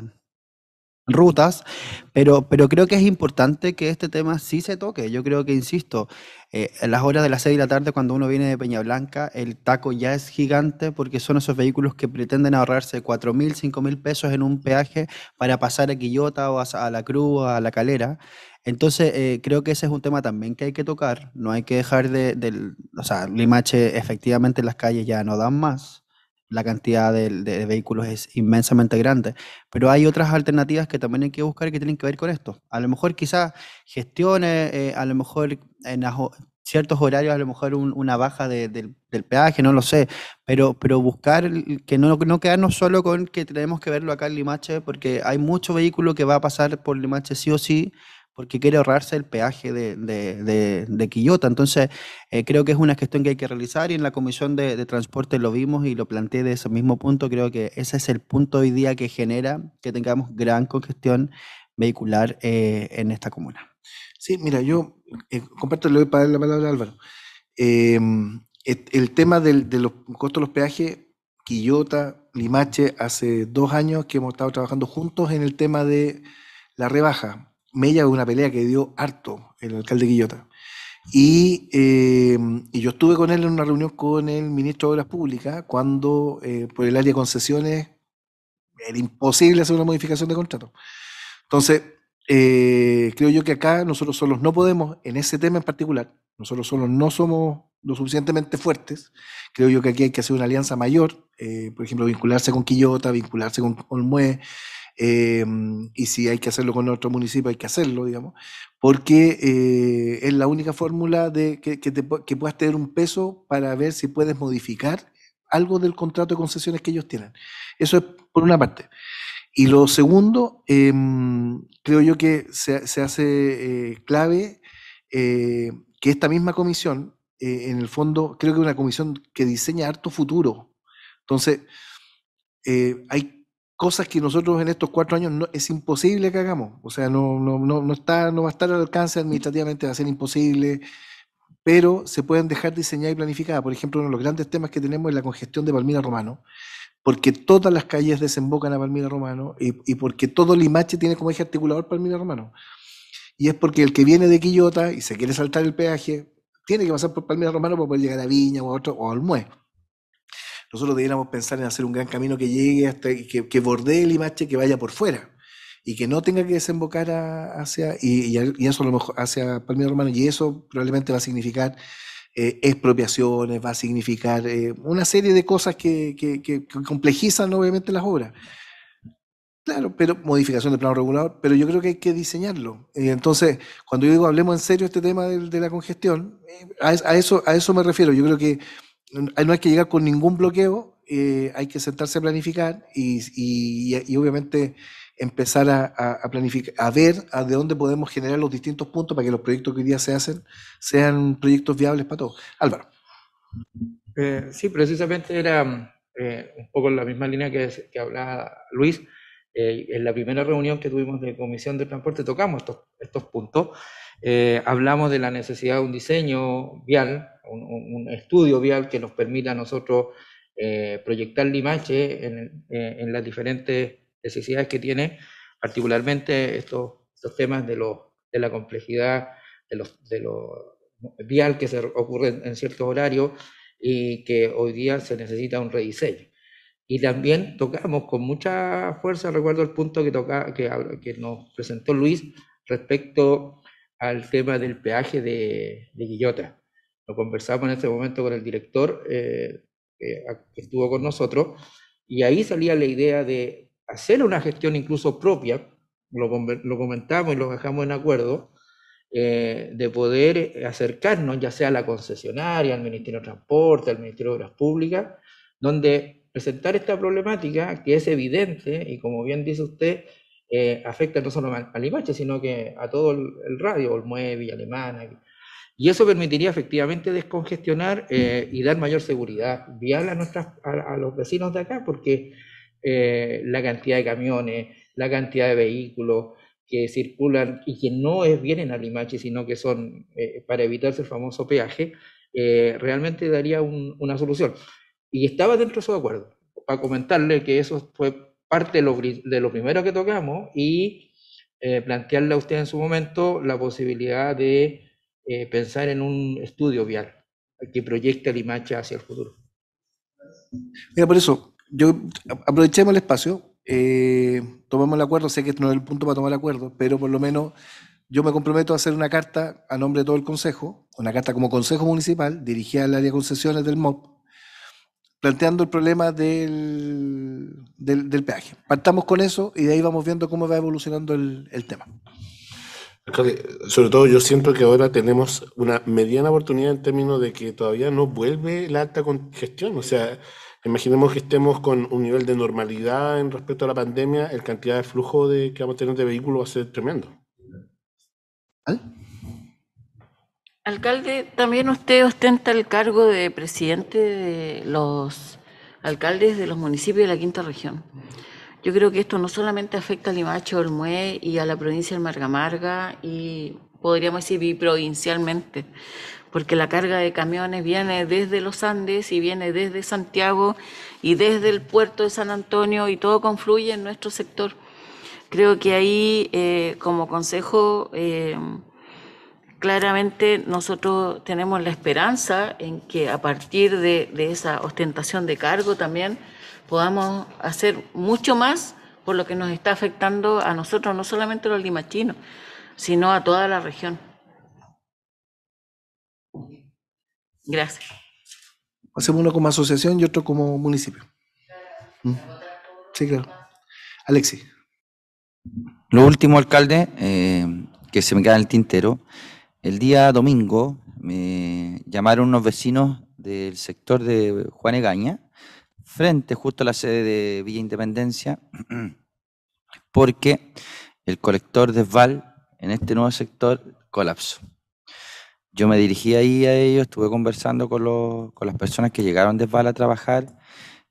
rutas, pero, pero creo que es importante que este tema sí se toque. Yo creo que, insisto, eh, en las horas de las 6 de la tarde cuando uno viene de Peña Blanca, el taco ya es gigante porque son esos vehículos que pretenden ahorrarse 4.000, 5.000 pesos en un peaje para pasar a Quillota o a, La Cruz, a La Calera. Entonces, eh, creo que ese es un tema también que hay que tocar. No hay que dejar de, de, o sea, Limache efectivamente las calles ya no dan más la cantidad de, vehículos es inmensamente grande. Pero hay otras alternativas que también hay que buscar que tienen que ver con esto. A lo mejor quizás gestione eh, a lo mejor en ciertos horarios, a lo mejor una baja del, peaje, no lo sé. Pero, pero buscar que no, no quedarnos solo con que tenemos que verlo acá en Limache, porque hay mucho vehículo que va a pasar por Limache sí o sí porque quiere ahorrarse el peaje de, de, Quillota. Entonces, eh, creo que es una gestión que hay que realizar y en la Comisión de, Transporte lo vimos y lo planteé de ese mismo punto. Creo que ese es el punto hoy día que genera que tengamos gran congestión vehicular eh, en esta comuna. Sí, mira, yo eh, comparto, le doy la palabra a Álvaro. Em, el tema del, de los costos de los peajes, Quillota, Limache, hace dos años que hemos estado trabajando juntos en el tema de la rebaja Mella es una pelea que dio harto el alcalde Quillota. Eh, y, yo estuve con él en una reunión con el ministro de Obras Públicas cuando eh, por el área de concesiones era imposible hacer una modificación de contrato. Entonces, eh, creo yo que acá nosotros solos no podemos, en ese tema en particular, nosotros solos no somos lo suficientemente fuertes. Creo yo que aquí hay que hacer una alianza mayor, por ejemplo, vincularse con Quillota, vincularse con Olmue. Em, y si hay que hacerlo con otro municipio, hay que hacerlo, digamos, porque eh, es la única fórmula de que, que, puedas tener un peso para ver si puedes modificar algo del contrato de concesiones que ellos tienen. Eso es por una parte. Y lo segundo, em, creo yo que se, hace eh, clave eh, que esta misma comisión, en el fondo, creo que es una comisión que diseña harto futuro. Entonces, hay cosas que nosotros en estos cuatro años no, es imposible que hagamos. O sea, no, no, está, no va a estar al alcance administrativamente, va a ser imposible, pero se pueden dejar diseñadas y planificadas. Por ejemplo, uno de los grandes temas que tenemos es la congestión de Palmira Romano, porque todas las calles desembocan a Palmira Romano y, porque todo Limache tiene como eje articulador Palmira Romano. Y es porque el que viene de Quillota y se quiere saltar el peaje, tiene que pasar por Palmira Romano para poder llegar a Viña o a, otro, o al Mue nosotros debiéramos pensar en hacer un gran camino que llegue hasta que, que bordee imache, que vaya por fuera y que no tenga que desembocar hacia, y, eso a lo mejor, hacia Palmira Romano, y eso probablemente va a significar eh, expropiaciones, va a significar eh, una serie de cosas que, complejizan obviamente las obras. Claro, pero modificación del plano regulador, pero yo creo que hay que diseñarlo. Y entonces, cuando yo digo hablemos en serio este tema de, la congestión, eh, a, eso, a eso me refiero. Yo creo que no hay que llegar con ningún bloqueo, eh, hay que sentarse a planificar y, obviamente empezar a, planificar, a ver de dónde podemos generar los distintos puntos para que los proyectos que hoy día se hacen sean proyectos viables para todos. Álvaro. Eh, sí, precisamente era eh, un poco la misma línea que, hablaba Luis. en la primera reunión que tuvimos de Comisión de Transporte tocamos estos, estos puntos eh, hablamos de la necesidad de un diseño vial, un, estudio vial que nos permita a nosotros eh, proyectar Limache en, eh, en, las diferentes necesidades que tiene, particularmente estos, estos temas de, los, de la complejidad de los, de los vial que se ocurre en ciertos horarios y que hoy día se necesita un rediseño. Y también tocamos con mucha fuerza, recuerdo el punto que, toca, que, que nos presentó Luis respecto al tema del peaje de, de Lo conversamos en ese momento con el director eh, que estuvo con nosotros y ahí salía la idea de hacer una gestión incluso propia, lo, comentamos y lo dejamos en acuerdo, eh, de poder eh, acercarnos ya sea a la concesionaria, al Ministerio de Transporte, al Ministerio de Obras Públicas, donde presentar esta problemática que es evidente y como bien dice usted, eh, afecta no solo a Limache, sino que a todo el radio, el Alemana. Y eso permitiría efectivamente descongestionar eh, y dar mayor seguridad vial a, nuestras, a, los vecinos de acá, porque eh, la cantidad de camiones, la cantidad de vehículos que circulan y que no es, vienen a Limache, sino que son para evitarse el famoso peaje, realmente daría una solución. Y estaba dentro de su acuerdo. Para comentarle que eso fue parte de lo, de primero que tocamos y eh, plantearle a usted en su momento la posibilidad de eh, pensar en un estudio vial que proyecte Limacha hacia el futuro. Mira, por eso, yo aprovechemos el espacio, eh, tomemos el acuerdo, sé que no es el punto para tomar el acuerdo, pero por lo menos yo me comprometo a hacer una carta a nombre de todo el Consejo, una carta como Consejo Municipal dirigida al área de concesiones del MOP, planteando el problema del, del, peaje. Partamos con eso y de ahí vamos viendo cómo va evolucionando el, tema. Sobre todo yo siento que ahora tenemos una mediana oportunidad en términos de que todavía no vuelve la alta congestión. O sea, imaginemos que estemos con un nivel de normalidad en respecto a la pandemia, el cantidad de flujo de, que vamos a tener de vehículos va a ser tremendo. Alcalde, también usted ostenta el cargo de presidente de los alcaldes de los municipios de la quinta región. Yo creo que esto no solamente afecta a Limache, Olmué y a la provincia de Margamarga y podríamos decir provincialmente, porque la carga de camiones viene desde los Andes y viene desde Santiago y desde el puerto de San Antonio y todo confluye en nuestro sector. Creo que ahí eh, como consejo... Eh, Claramente nosotros tenemos la esperanza en que a partir de, esa ostentación de cargo también podamos hacer mucho más por lo que nos está afectando a nosotros, no solamente los limachinos, sino a toda la región. Gracias. Hacemos uno como asociación y otro como municipio. ¿Mm? Sí, claro. Alexis. Lo último, alcalde, eh, que se me queda en el tintero, el día domingo me llamaron unos vecinos del sector de Juan Egaña, frente justo a la sede de Villa Independencia, porque el colector de Val en este nuevo sector colapsó. Yo me dirigí ahí a ellos, estuve conversando con, las personas que llegaron de Val a trabajar.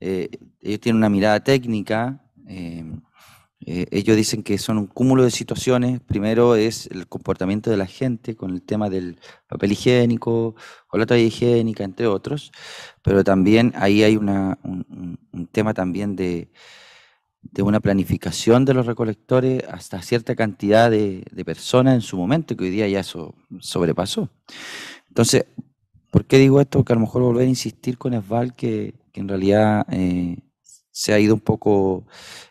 Eh, ellos tienen una mirada técnica, eh, eh, ellos dicen que son un cúmulo de situaciones. Primero es el comportamiento de la gente con el tema del papel higiénico o la toalla higiénica, entre otros. Pero también ahí hay un, tema también de, una planificación de los recolectores hasta cierta cantidad de, personas en su momento, que hoy día ya eso sobrepasó. Entonces, ¿por qué digo esto? Porque a lo mejor volver a insistir con Esval que, en realidad... Eh, se ha ido un poco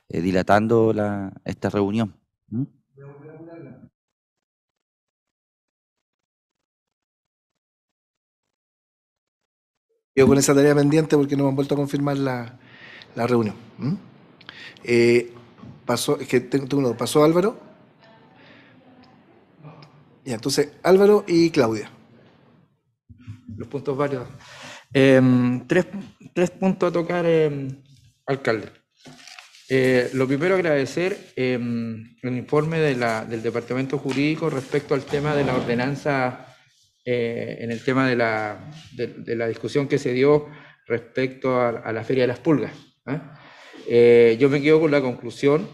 eh, dilatando esta reunión. Yo con esa tarea pendiente porque no me han vuelto a confirmar la, reunión. Eh, pasó, que tengo uno, pasó Álvaro. Y entonces Álvaro y Claudia. Los puntos varios. Em, tres, puntos a tocar. Eh, Alcalde. Eh, lo primero agradecer em, el informe del Departamento Jurídico respecto al tema de la ordenanza, eh, en el tema de la, discusión que se dio respecto a, la Feria de las Pulgas. ¿ah? Eh, yo me quedo con la conclusión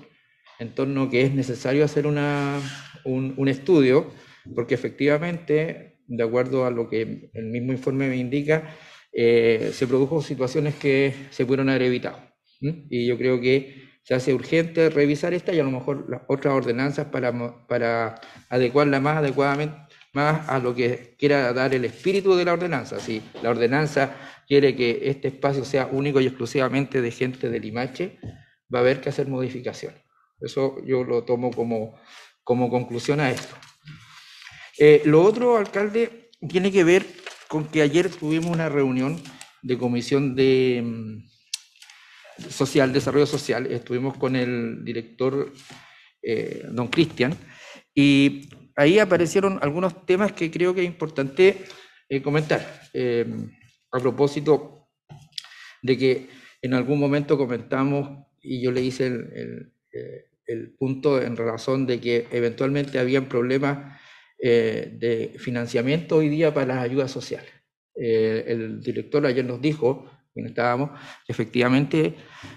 en torno a que es necesario hacer un, estudio, porque efectivamente, de acuerdo a lo que el mismo informe me indica, se produjo situaciones que se pudieron haber evitado. ¿Mm? Y yo creo que se hace urgente revisar esta y a lo mejor las otras ordenanzas para, para adecuarla más adecuadamente más a lo que quiera dar el espíritu de la ordenanza. Si la ordenanza quiere que este espacio sea único y exclusivamente de gente del Limache, va a haber que hacer modificaciones. Eso yo lo tomo como, como conclusión a esto. Eh, lo otro, alcalde, tiene que ver con que ayer tuvimos una reunión de comisión de mm, Social, Desarrollo Social, estuvimos con el director eh, don Cristian, y ahí aparecieron algunos temas que creo que es importante eh, comentar. Eh, a propósito de que en algún momento comentamos, y yo le hice el, punto en razón de que eventualmente habían problemas de financiamiento hoy día para las ayudas sociales. el director ayer nos dijo estábamos, efectivamente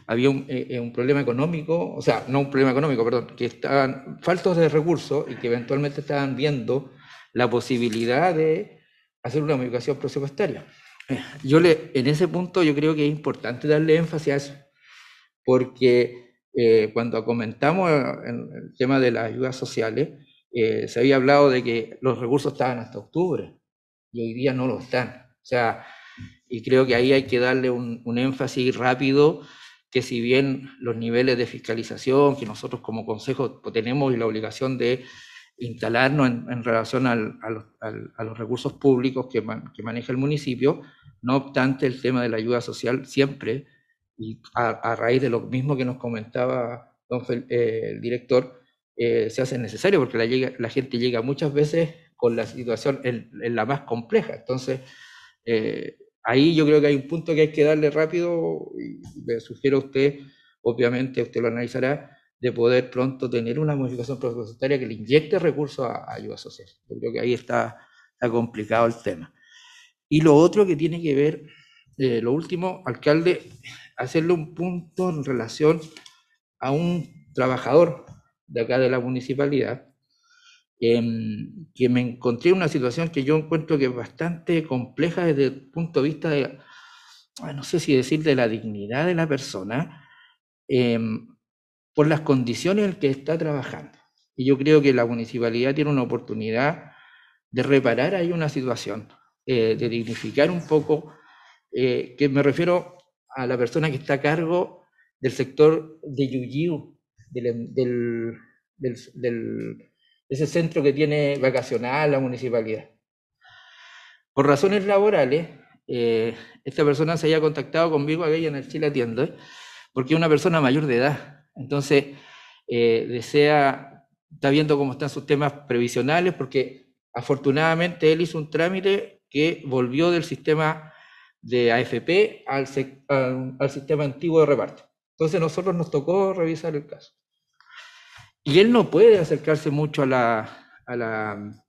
había eh, eh, un, problema económico, o sea, no un problema económico, perdón, que estaban faltos de recursos y que eventualmente estaban viendo la posibilidad de hacer una modificación presupuestaria. Yo le, en ese punto yo creo que es importante darle énfasis a eso, porque eh, cuando comentamos el, tema de las ayudas sociales, se había hablado de que los recursos estaban hasta octubre y hoy día no lo están. O sea, y creo que ahí hay que darle un, énfasis rápido que si bien los niveles de fiscalización que nosotros como consejo tenemos la obligación de instalarnos en, relación a los recursos públicos que, maneja el municipio, no obstante el tema de la ayuda social siempre, y a, raíz de lo mismo que nos comentaba eh, el director, eh, se hace necesario porque la, gente llega muchas veces con la situación en, la más compleja. Entonces, eh, ahí yo creo que hay un punto que hay que darle rápido y le sugiero a usted, obviamente usted lo analizará, de poder pronto tener una modificación presupuestaria que le inyecte recursos a, ayuda social. Yo creo que ahí está, complicado el tema. Y lo otro que tiene que ver, eh, lo último, alcalde, hacerle un punto en relación a un trabajador de acá de la municipalidad Em, que me encontré en una situación que yo encuentro que es bastante compleja desde el punto de vista de, no sé si decir, de la dignidad de la persona, em, por las condiciones en que está trabajando. Y yo creo que la municipalidad tiene una oportunidad de reparar ahí una situación, eh, de dignificar un poco, eh, que me refiero a la persona que está a cargo del sector de Yuyu, del, em, del ese centro que tiene vacacional la municipalidad. Por razones laborales, eh, esta persona se haya contactado conmigo aquella en el Chile Atiendo, ¿eh? porque es una persona mayor de edad. Entonces, eh, desea, está viendo cómo están sus temas previsionales, porque afortunadamente él hizo un trámite que volvió del sistema de AFP al, al sistema antiguo de reparto. Entonces, nosotros nos tocó revisar el caso. Y él no puede acercarse mucho a la, a la,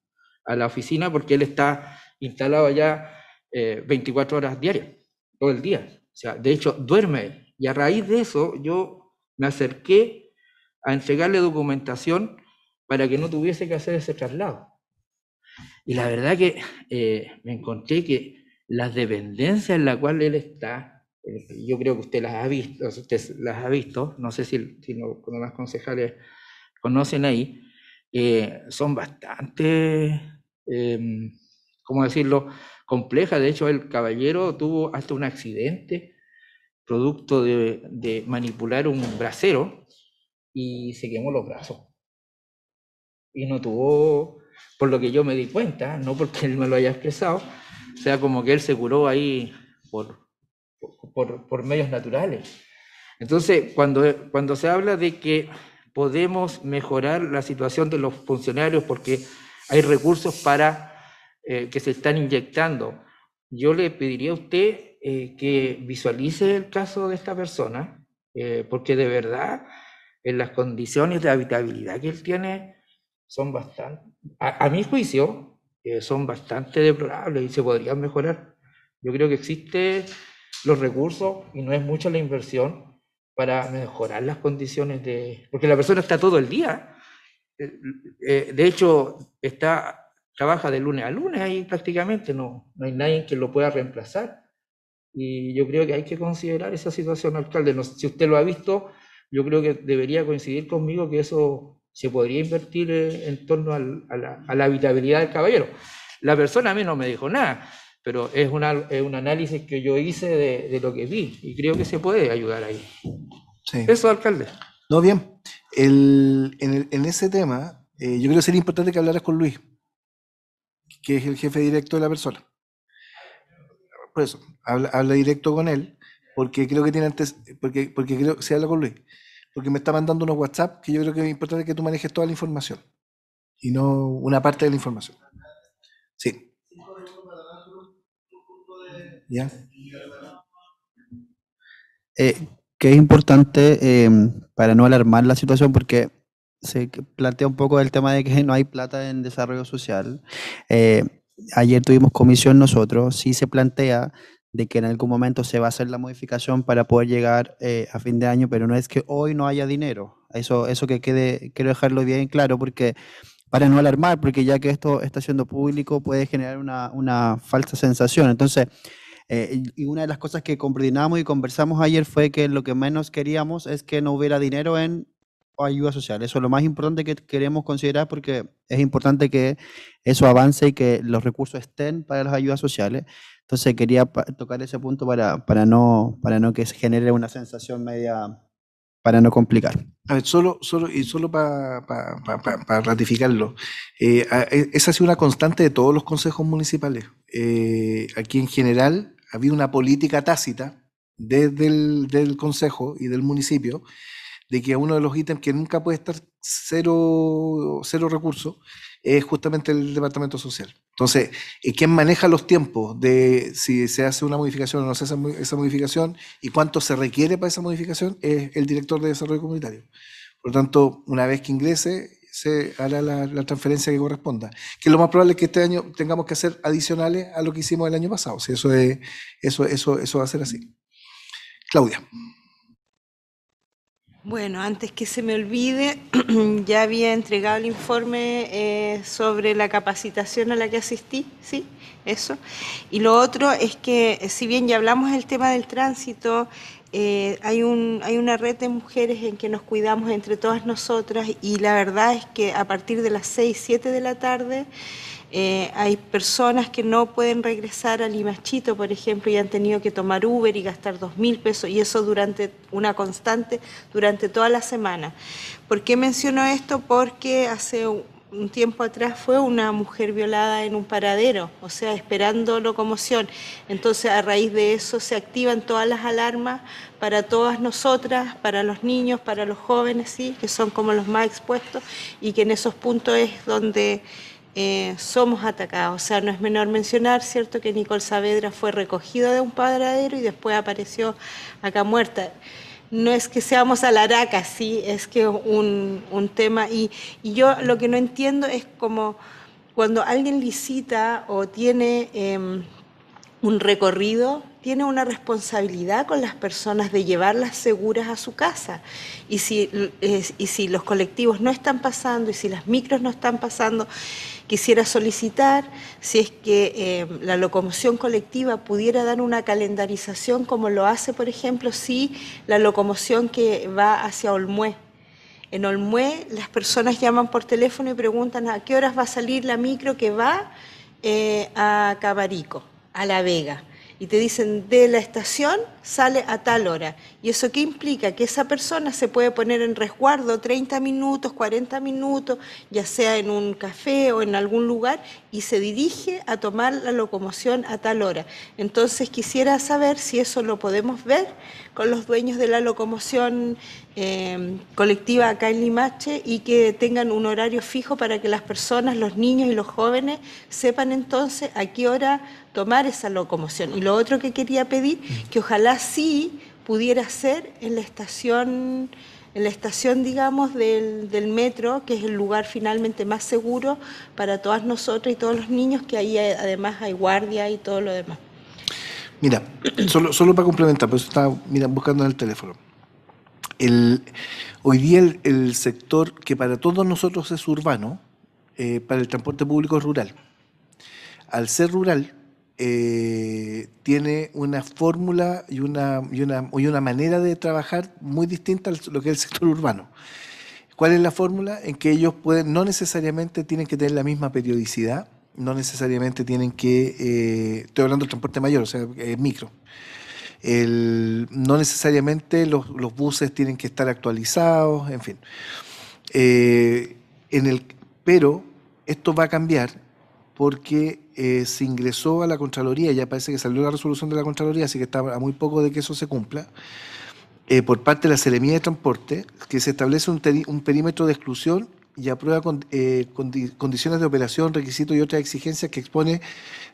a la oficina porque él está instalado allá 24 eh, horas diarias, todo el día. O sea, de hecho, duerme. Y a raíz de eso, yo me acerqué a entregarle documentación para que no tuviese que hacer ese traslado. Y la verdad que eh, me encontré que las dependencias en las cuales él está, eh, yo creo que usted las ha visto, usted las ha visto, no sé si, si no, con los concejales conocen ahí, eh, son bastante, em, ¿cómo decirlo?, complejas. De hecho, el caballero tuvo hasta un accidente producto de, manipular un brasero y se quemó los brazos. Y no tuvo, por lo que yo me di cuenta, no porque él me lo haya expresado, o sea, como que él se curó ahí por, por, por medios naturales. Entonces, cuando, cuando se habla de que podemos mejorar la situación de los funcionarios porque hay recursos para eh, que se están inyectando. Yo le pediría a usted eh, que visualice el caso de esta persona, eh, porque de verdad en las condiciones de habitabilidad que él tiene son bastante, a, a mi juicio, son bastante deplorables y se podrían mejorar. Yo creo que existen los recursos y no es mucha la inversión para mejorar las condiciones de... Porque la persona está todo el día. Eh, eh, de hecho, está, trabaja de lunes a lunes ahí prácticamente, no, no hay nadie que lo pueda reemplazar. Y yo creo que hay que considerar esa situación, alcalde. No, si usted lo ha visto, yo creo que debería coincidir conmigo que eso se podría invertir eh, en, torno a, la, a la habitabilidad del caballero. La persona a mí no me dijo nada pero es, un análisis que yo hice de, lo que vi y creo que se puede ayudar ahí. Eso, alcalde. No, bien. en, ese tema, eh, yo creo que sería importante que hablaras con Luis, que es el jefe directo de la persona. Por eso, habla, directo con él, porque creo que tiene antes, porque, porque creo que se habla con Luis, porque me está mandando unos WhatsApp que yo creo que es importante que tú manejes toda la información y no una parte de la información. Sí. Eh, que es importante eh, para no alarmar la situación porque se plantea un poco el tema de que no hay plata en desarrollo social. Eh, ayer tuvimos comisión nosotros, sí se plantea de que en algún momento se va a hacer la modificación para poder llegar a fin de año, pero no es que hoy no haya dinero. Eso, eso que quede, quiero dejarlo bien claro porque para no alarmar, porque ya que esto está siendo público puede generar una, una falsa sensación. Entonces, eh, y una de las cosas que coordinamos y conversamos ayer fue que lo que menos queríamos es que no hubiera dinero en ayuda social. Eso es lo más importante que queremos considerar porque es importante que eso avance y que los recursos estén para las ayudas sociales. Entonces quería tocar ese punto para, para, no, para no que se genere una sensación media, para no complicar. A ver, solo, solo, y solo para para ratificarlo, eh, e, esa ha sido una constante de todos los consejos municipales. Eh, aquí en general había una política tácita desde el del consejo y del municipio de que uno de los ítems que nunca puede estar cero, cero recursos es justamente el departamento social. Entonces, eh, ¿quién maneja los tiempos de si se hace una modificación o no se hace esa modificación y cuánto se requiere para esa modificación? Es el director de desarrollo comunitario. Por lo tanto, una vez que ingrese, se hará la, transferencia que corresponda. Que lo más probable es que este año tengamos que hacer adicionales a lo que hicimos el año pasado. si eso, es, eso, eso, eso va a ser así. Claudia. Bueno, antes que se me olvide, ya había entregado el informe eh, sobre la capacitación a la que asistí, ¿sí? Eso. Y lo otro es que, eh, si bien ya hablamos del tema del tránsito, eh, hay, un, hay una red de mujeres en que nos cuidamos entre todas nosotras y la verdad es que a partir de las 6, 7 de la tarde eh, hay personas que no pueden regresar a Limachito, por ejemplo, y han tenido que tomar Uber y gastar dos mil pesos, y eso durante una constante, durante toda la semana. ¿Por qué menciono esto? Porque hace un tiempo atrás fue una mujer violada en un paradero, o sea, esperando locomoción. Entonces, a raíz de eso se activan todas las alarmas para todas nosotras, para los niños, para los jóvenes, sí, que son como los más expuestos, y que en esos puntos es donde eh, somos atacados. O sea, no es menor mencionar, ¿cierto?, que Nicole Saavedra fue recogida de un padradero... y después apareció acá muerta. No es que seamos alaracas, sí, es que es un, tema. Y, yo lo que no entiendo es como cuando alguien licita o tiene em, un recorrido, tiene una responsabilidad con las personas de llevarlas seguras a su casa. Y si, y si los colectivos no están pasando y si las micros no están pasando, Quisiera solicitar si es que eh, la locomoción colectiva pudiera dar una calendarización como lo hace, por ejemplo, si la locomoción que va hacia Olmué. En Olmué las personas llaman por teléfono y preguntan a qué horas va a salir la micro que va eh, a Cabarico, a La Vega y te dicen de la estación sale a tal hora. ¿Y eso qué implica? Que esa persona se puede poner en resguardo 30 minutos, 40 minutos, ya sea en un café o en algún lugar, y se dirige a tomar la locomoción a tal hora. Entonces quisiera saber si eso lo podemos ver con los dueños de la locomoción eh, colectiva acá en Limache y que tengan un horario fijo para que las personas, los niños y los jóvenes sepan entonces a qué hora tomar esa locomoción. Y lo otro que quería pedir, que ojalá sí pudiera ser en la estación en la estación, digamos, del, del, metro, que es el lugar finalmente más seguro para todas nosotras y todos los niños, que ahí además hay guardia y todo lo demás. Mira, solo, solo para complementar, por eso estaba mira, buscando en el teléfono. El, hoy día el, sector que para todos nosotros es urbano, eh, para el transporte público es rural. Al ser rural, eh, tiene una fórmula y una, y una, y una manera de trabajar muy distinta a lo que es el sector urbano. ¿Cuál es la fórmula? En que ellos pueden, no necesariamente tienen que tener la misma periodicidad, no necesariamente tienen que, eh, estoy hablando del transporte mayor, o sea, el eh, micro. El, no necesariamente los, buses tienen que estar actualizados, en fin. en el, pero esto va a cambiar porque eh, se ingresó a la Contraloría, ya parece que salió la resolución de la Contraloría, así que está a muy poco de que eso se cumpla, eh, por parte de la Seremía de Transporte, que se establece un, perímetro de exclusión y aprueba eh, condiciones de operación, requisitos y otras exigencias que expone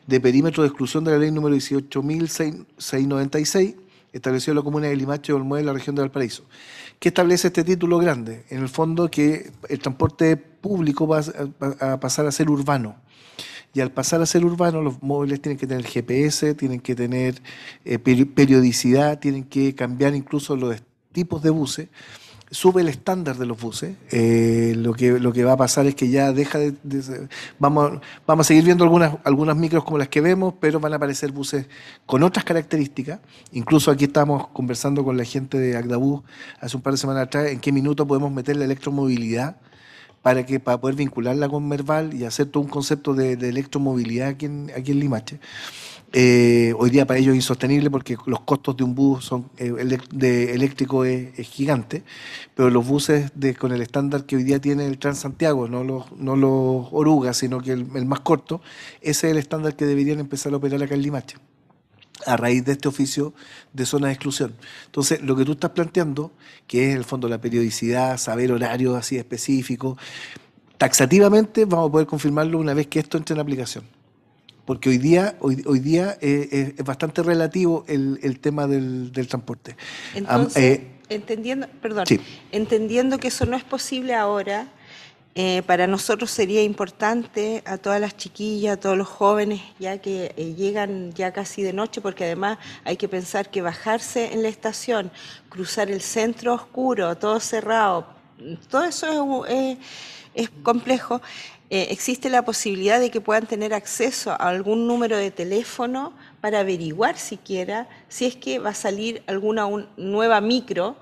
de perímetro de exclusión de la ley número 18.696, establecido en la comuna de Limache, Olmué, en la región de Valparaíso. ¿Qué establece este título grande? En el fondo que el transporte público va a pasar a ser urbano. Y al pasar a ser urbano, los móviles tienen que tener GPS, tienen que tener eh, periodicidad, tienen que cambiar incluso los tipos de buses. Sube el estándar de los buses. Eh, lo, que, lo que va a pasar es que ya deja de. de vamos, vamos a seguir viendo algunas, algunas micros como las que vemos, pero van a aparecer buses con otras características. Incluso aquí estamos conversando con la gente de Agdabú hace un par de semanas atrás en qué minuto podemos meter la electromovilidad para, que, para poder vincularla con Merval y hacer todo un concepto de, de electromovilidad aquí en, aquí en Limache. Eh, hoy día para ellos es insostenible porque los costos de un bus son, eh, eléctrico es, gigante, pero los buses con el estándar que hoy día tiene el Transantiago, no los, no los orugas, sino que el, el más corto, ese es el estándar que deberían empezar a operar acá en Limache a raíz de este oficio de zona de exclusión. Entonces, lo que tú estás planteando, que es el fondo la periodicidad, saber horarios así específicos, taxativamente vamos a poder confirmarlo una vez que esto entre en aplicación. Porque hoy día, hoy, día eh, eh, es bastante relativo el, el tema del, transporte. Entonces, eh, entendiendo, perdón, entendiendo que eso no es posible ahora, eh, para nosotros sería importante a todas las chiquillas, a todos los jóvenes, ya que eh, llegan ya casi de noche, porque además hay que pensar que bajarse en la estación, cruzar el centro oscuro, todo cerrado, todo eso es, complejo. Eh, existe la posibilidad de que puedan tener acceso a algún número de teléfono para averiguar siquiera si es que va a salir alguna nueva micro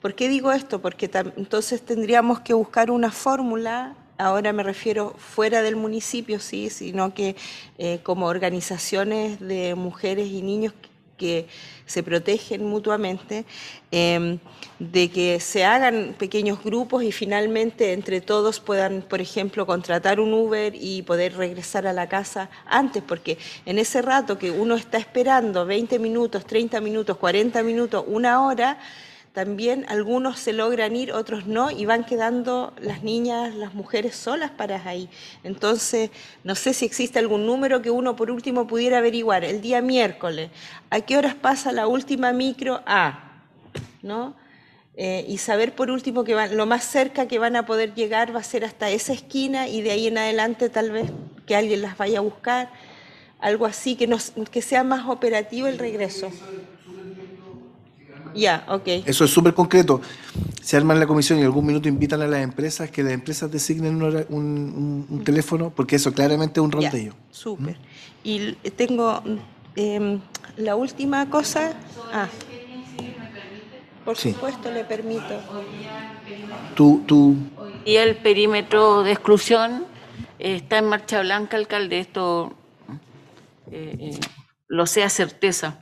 ¿Por qué digo esto? Porque entonces tendríamos que buscar una fórmula ahora me refiero fuera del municipio, sí, sino que eh, como organizaciones de mujeres y niños que, se protegen mutuamente, em, de que se hagan pequeños grupos y finalmente entre todos puedan, por ejemplo, contratar un Uber y poder regresar a la casa antes, porque en ese rato que uno está esperando 20 minutos, 30 minutos, 40 minutos, una hora, también algunos se logran ir, otros no, y van quedando las niñas, las mujeres solas para ahí. Entonces, no sé si existe algún número que uno por último pudiera averiguar. El día miércoles, ¿a qué horas pasa la última micro A? ¿No? Eh, y saber por último que lo más cerca que van a poder llegar va a ser hasta esa esquina y de ahí en adelante tal vez que alguien las vaya a buscar, algo así, que, que sea más operativo el regreso. Eso es súper concreto. Se arma la comisión y en algún minuto invitan a las empresas que las empresas designen un, teléfono, porque eso claramente es un rol de ellos. ¿Mm? Y tengo em, la última cosa. Ah. Por supuesto, le permito. Tú, tú. Y el perímetro de exclusión eh, está en marcha blanca, alcalde. Esto eh, eh, lo sea certeza.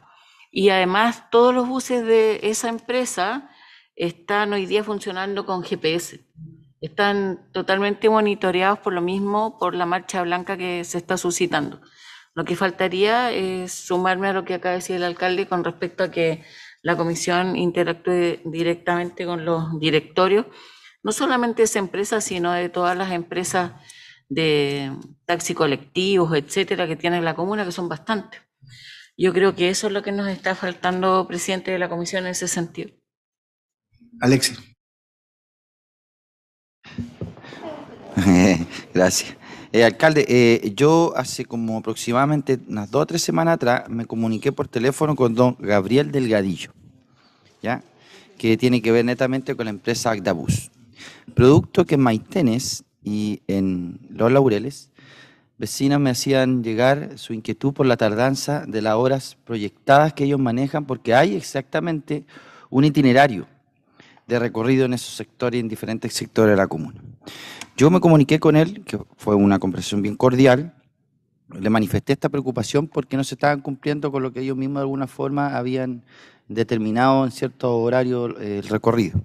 Y además todos los buses de esa empresa están hoy día funcionando con GPS. Están totalmente monitoreados por lo mismo, por la marcha blanca que se está suscitando. Lo que faltaría es sumarme a lo que acaba de decir el alcalde con respecto a que la comisión interactúe directamente con los directorios, no solamente de esa empresa, sino de todas las empresas de taxi colectivos, etcétera, que tiene la comuna, que son bastantes. Yo creo que eso es lo que nos está faltando, presidente de la comisión, en ese sentido. Alexis. Gracias. Eh, alcalde, eh, yo hace como aproximadamente unas dos o tres semanas atrás me comuniqué por teléfono con don Gabriel Delgadillo, ¿ya? que tiene que ver netamente con la empresa Agdabus. Producto que en Maitenes y en Los Laureles vecinas me hacían llegar su inquietud por la tardanza de las horas proyectadas que ellos manejan, porque hay exactamente un itinerario de recorrido en esos sectores y en diferentes sectores de la comuna. Yo me comuniqué con él, que fue una conversación bien cordial, le manifesté esta preocupación porque no se estaban cumpliendo con lo que ellos mismos de alguna forma habían determinado en cierto horario eh, el recorrido.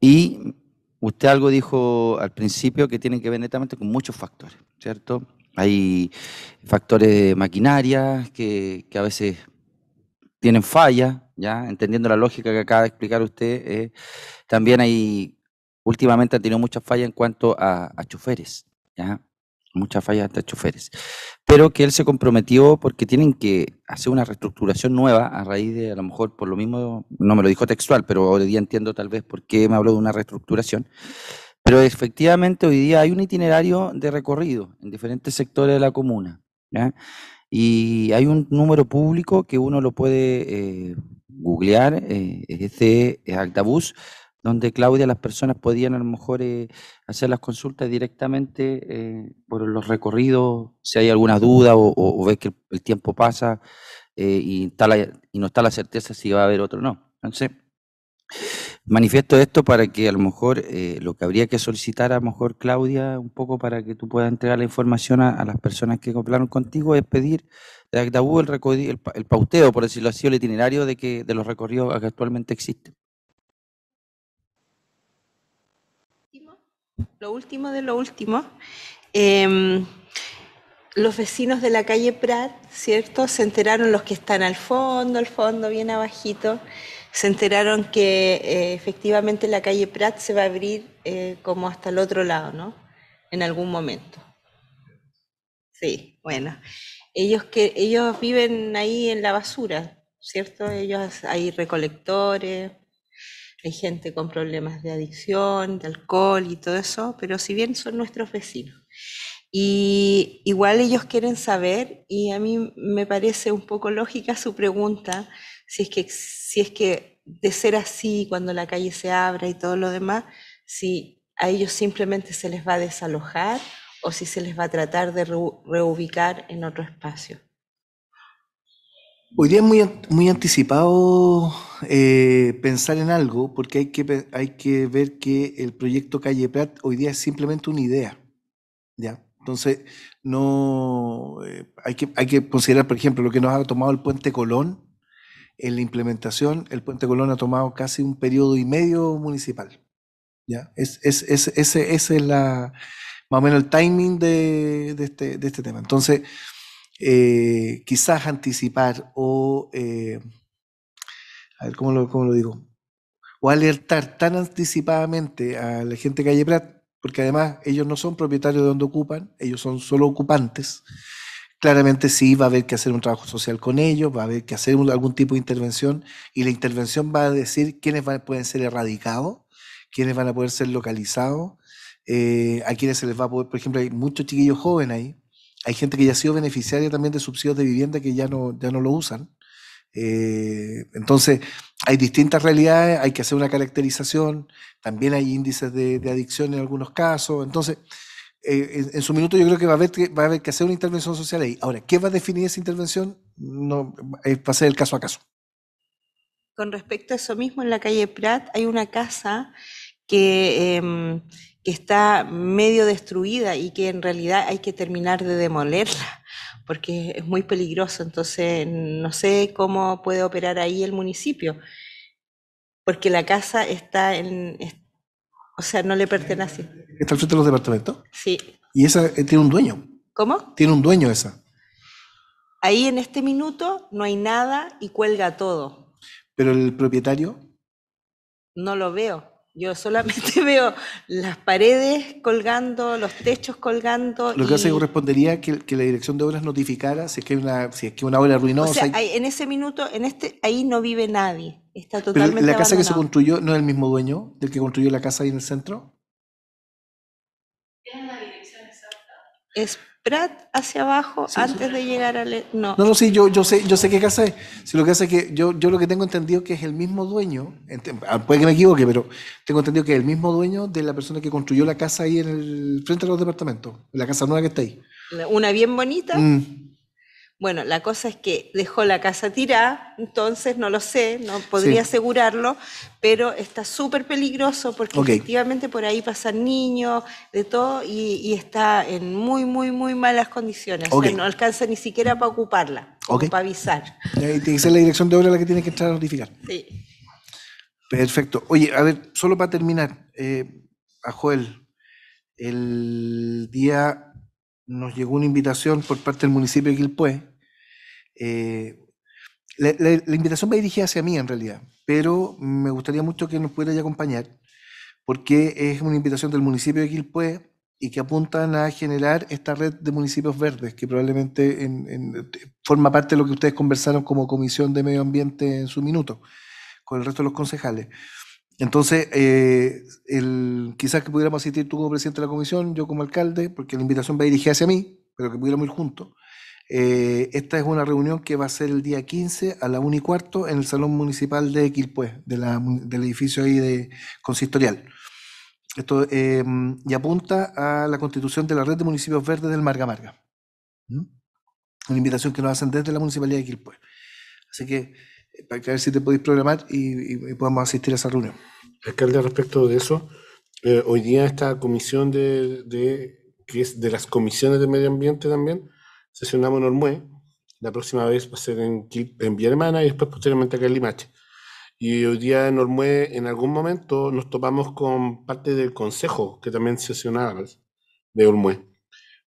Y Usted algo dijo al principio que tiene que ver netamente con muchos factores, ¿cierto? Hay factores de maquinaria que, a veces tienen fallas, ¿ya? Entendiendo la lógica que acaba de explicar usted, eh, también hay, últimamente ha tenido muchas fallas en cuanto a, choferes, ¿ya? Muchas fallas de choferes pero que él se comprometió porque tienen que hacer una reestructuración nueva a raíz de, a lo mejor por lo mismo, no me lo dijo textual, pero hoy día entiendo tal vez por qué me habló de una reestructuración. Pero efectivamente hoy día hay un itinerario de recorrido en diferentes sectores de la comuna. Y hay un número público que uno lo puede eh, googlear, eh, es este es donde Claudia las personas podían a lo mejor eh, hacer las consultas directamente eh, por los recorridos, si hay alguna duda o, ves que el tiempo pasa eh, y, y no está la certeza si va a haber otro o no. Entonces, manifiesto esto para que a lo mejor lo que habría que solicitar a lo mejor Claudia un poco para que tú puedas entregar la información a, las personas que compraron contigo es pedir de el, el, pauteo, por decirlo así, el itinerario de, que, de los recorridos que actualmente existen. Lo último de lo último, em, los vecinos de la calle Prat, ¿cierto? Se enteraron los que están al fondo, al fondo, bien abajito, se enteraron que eh, efectivamente la calle Prat se va a abrir eh, como hasta el otro lado, ¿no? En algún momento. Sí, bueno. Ellos, que, ellos viven ahí en la basura, ¿cierto? Ellos hay recolectores, hay gente con problemas de adicción, de alcohol y todo eso, pero si bien son nuestros vecinos. Y igual ellos quieren saber, y a mí me parece un poco lógica su pregunta, si es que, si es que de ser así, cuando la calle se abra y todo lo demás, si a ellos simplemente se les va a desalojar o si se les va a tratar de reubicar en otro espacio. Hoy día es muy, muy anticipado eh, pensar en algo porque hay que, hay que ver que el proyecto Calle Prat hoy día es simplemente una idea. ¿ya? Entonces, no, eh, hay, que, hay que considerar, por ejemplo, lo que nos ha tomado el puente Colón en la implementación. El puente Colón ha tomado casi un periodo y medio municipal. ¿ya? Es, es, es, ese, ese es la, más o menos el timing de, de, este, de este tema. Entonces, eh, quizás anticipar o, eh, a ver, ¿cómo lo, digo? O alertar tan anticipadamente a la gente de Calle Prat, porque además ellos no son propietarios de donde ocupan, ellos son solo ocupantes. Claramente sí va a haber que hacer un trabajo social con ellos, va a haber que hacer algún tipo de intervención y la intervención va a decir quiénes pueden ser erradicados, quiénes van a poder ser localizados, eh, a quiénes se les va a poder, por ejemplo, hay muchos chiquillos jóvenes ahí, hay gente que ya ha sido beneficiaria también de subsidios de vivienda que ya no, ya no lo usan. Eh, entonces, hay distintas realidades, hay que hacer una caracterización, también hay índices de, adicción en algunos casos. Entonces, eh, en, su minuto yo creo que va, a haber que va a que hacer una intervención social ahí. Ahora, ¿qué va a definir esa intervención? No, eh, va a ser el caso a caso. Con respecto a eso mismo, en la calle Prat hay una casa Em, que, está medio destruida y que en realidad hay que terminar de demolerla porque es muy peligroso. Entonces, no sé cómo puede operar ahí el municipio, porque la casa está en... o sea, no le pertenece. ¿Está al frente de los departamentos? Sí. ¿Y esa eh, tiene un dueño? ¿Cómo? Tiene un dueño esa. Ahí en este minuto no hay nada y cuelga todo. ¿Pero el propietario? No lo veo. Yo solamente veo las paredes colgando, los techos colgando. Lo que hace correspondería que, que la dirección de obras notificara si es que hay una, es una obra ruinosa O sea, en ese minuto, en este, ahí no vive nadie. Está totalmente. Pero la casa que se construyó no es el mismo dueño del que construyó la casa ahí en el centro. Es la dirección exacta. Es hacia abajo antes de llegar al... E-, no. no, no, sí, yo, yo, sé, yo sé qué casa es. Si lo que hace que yo, yo lo que tengo entendido que es el mismo dueño, ah, puede que me equivoque, pero tengo entendido que es el mismo dueño de la persona que construyó la casa ahí en el frente de los departamentos, la casa nueva que está ahí. Una bien bonita. Mm. Bueno, la cosa es que dejó la casa tirada, entonces no lo sé, no podría asegurarlo, pero está súper peligroso porque efectivamente por ahí pasan niños, de todo, y, está en muy, muy, muy malas condiciones. no alcanza ni siquiera para ocuparla, para avisar. Tiene que la dirección de obra la que tiene que entrar a notificar. Sí. Perfecto. Oye, a ver, solo para terminar, eh, a Joel, el día nos llegó una invitación por parte del municipio de Quilpué. Eh, la, invitación me dirigía hacia mí en realidad, pero me gustaría mucho que nos pudiera acompañar, porque es una invitación del municipio de Quilpué y que apuntan a generar esta red de municipios verdes, que probablemente forma parte de lo que ustedes conversaron como comisión de medio ambiente en su minuto, con el resto de los concejales. Entonces, eh, quizás que pudiéramos asistir tú como presidente de la comisión, yo como alcalde, porque la invitación va dirigida hacia mí, pero que pudiéramos ir juntos. Eh, esta es una reunión que va a ser el día 15 a la 1 y cuarto en el Salón Municipal de Quilpué, del edificio ahí de consistorial. Esto, em, y apunta a la constitución de la red de municipios verdes del Marga Marga. ¿Mm? Una invitación que nos hacen desde la Municipalidad de Quilpué. Así que para que a ver si te podéis programar y, podamos asistir a esa reunión. Alcalde, respecto de eso, eh, hoy día esta comisión de, de, que es de las comisiones de medio ambiente también, sesionamos en Ormue, la próxima vez va a ser en, en Villa Hermana y después posteriormente acá en Limache. Y hoy día en Ormue, en algún momento, nos topamos con parte del consejo que también sesionaba de Ormue.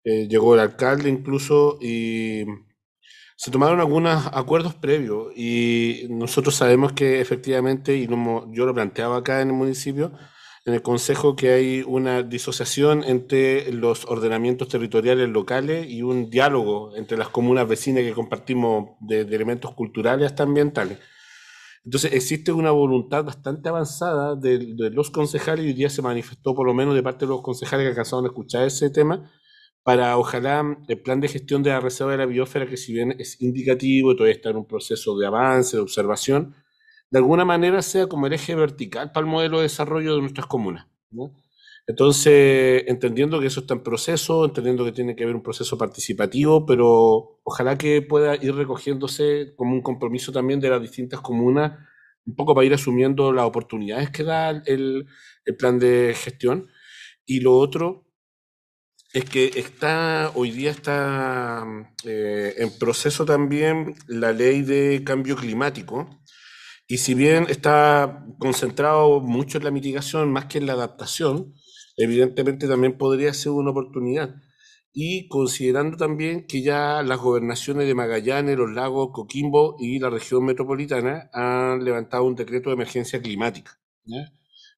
Eh, llegó el alcalde incluso y se tomaron algunos acuerdos previos y nosotros sabemos que efectivamente, y como yo lo planteaba acá en el municipio, en el Consejo que hay una disociación entre los ordenamientos territoriales locales y un diálogo entre las comunas vecinas que compartimos de, elementos culturales hasta ambientales. Entonces existe una voluntad bastante avanzada de, de, los concejales y hoy día se manifestó por lo menos de parte de los concejales que alcanzaron a escuchar ese tema para ojalá el plan de gestión de la reserva de la biosfera, que si bien es indicativo, todavía está en un proceso de avance, de observación, de alguna manera sea como el eje vertical para el modelo de desarrollo de nuestras comunas. Entonces, entendiendo que eso está en proceso, entendiendo que tiene que haber un proceso participativo, pero ojalá que pueda ir recogiéndose como un compromiso también de las distintas comunas, un poco para ir asumiendo las oportunidades que da el, el plan de gestión. Y lo otro, es que hoy día está eh, en proceso también la ley de cambio climático. Y si bien está concentrado mucho en la mitigación más que en la adaptación, evidentemente también podría ser una oportunidad. Y considerando también que ya las gobernaciones de Magallanes, los lagos, Coquimbo y la región metropolitana han levantado un decreto de emergencia climática.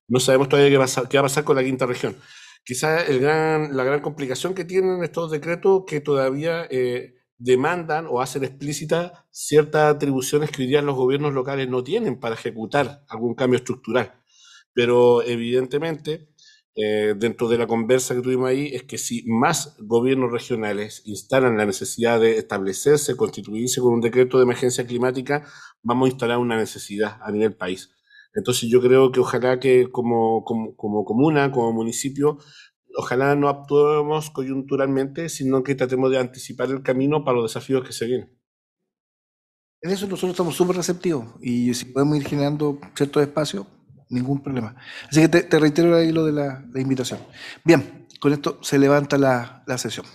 No sabemos todavía qué, va a pasar con la quinta región. Quizás la gran complicación que tienen estos decretos que todavía eh, demandan o hacen explícita ciertas atribuciones que hoy día los gobiernos locales no tienen para ejecutar algún cambio estructural. Pero evidentemente, eh, dentro de la conversa que tuvimos ahí, es que si más gobiernos regionales instalan la necesidad de establecerse, constituirse con un decreto de emergencia climática, vamos a instalar una necesidad a nivel país. Entonces yo creo que ojalá que como, como, comuna, como municipio, ojalá no actuemos coyunturalmente, sino que tratemos de anticipar el camino para los desafíos que se vienen. En eso nosotros estamos súper receptivos y si podemos ir generando cierto espacio ningún problema. Así que te, reitero ahí lo de la, invitación. Bien, con esto se levanta la sesión.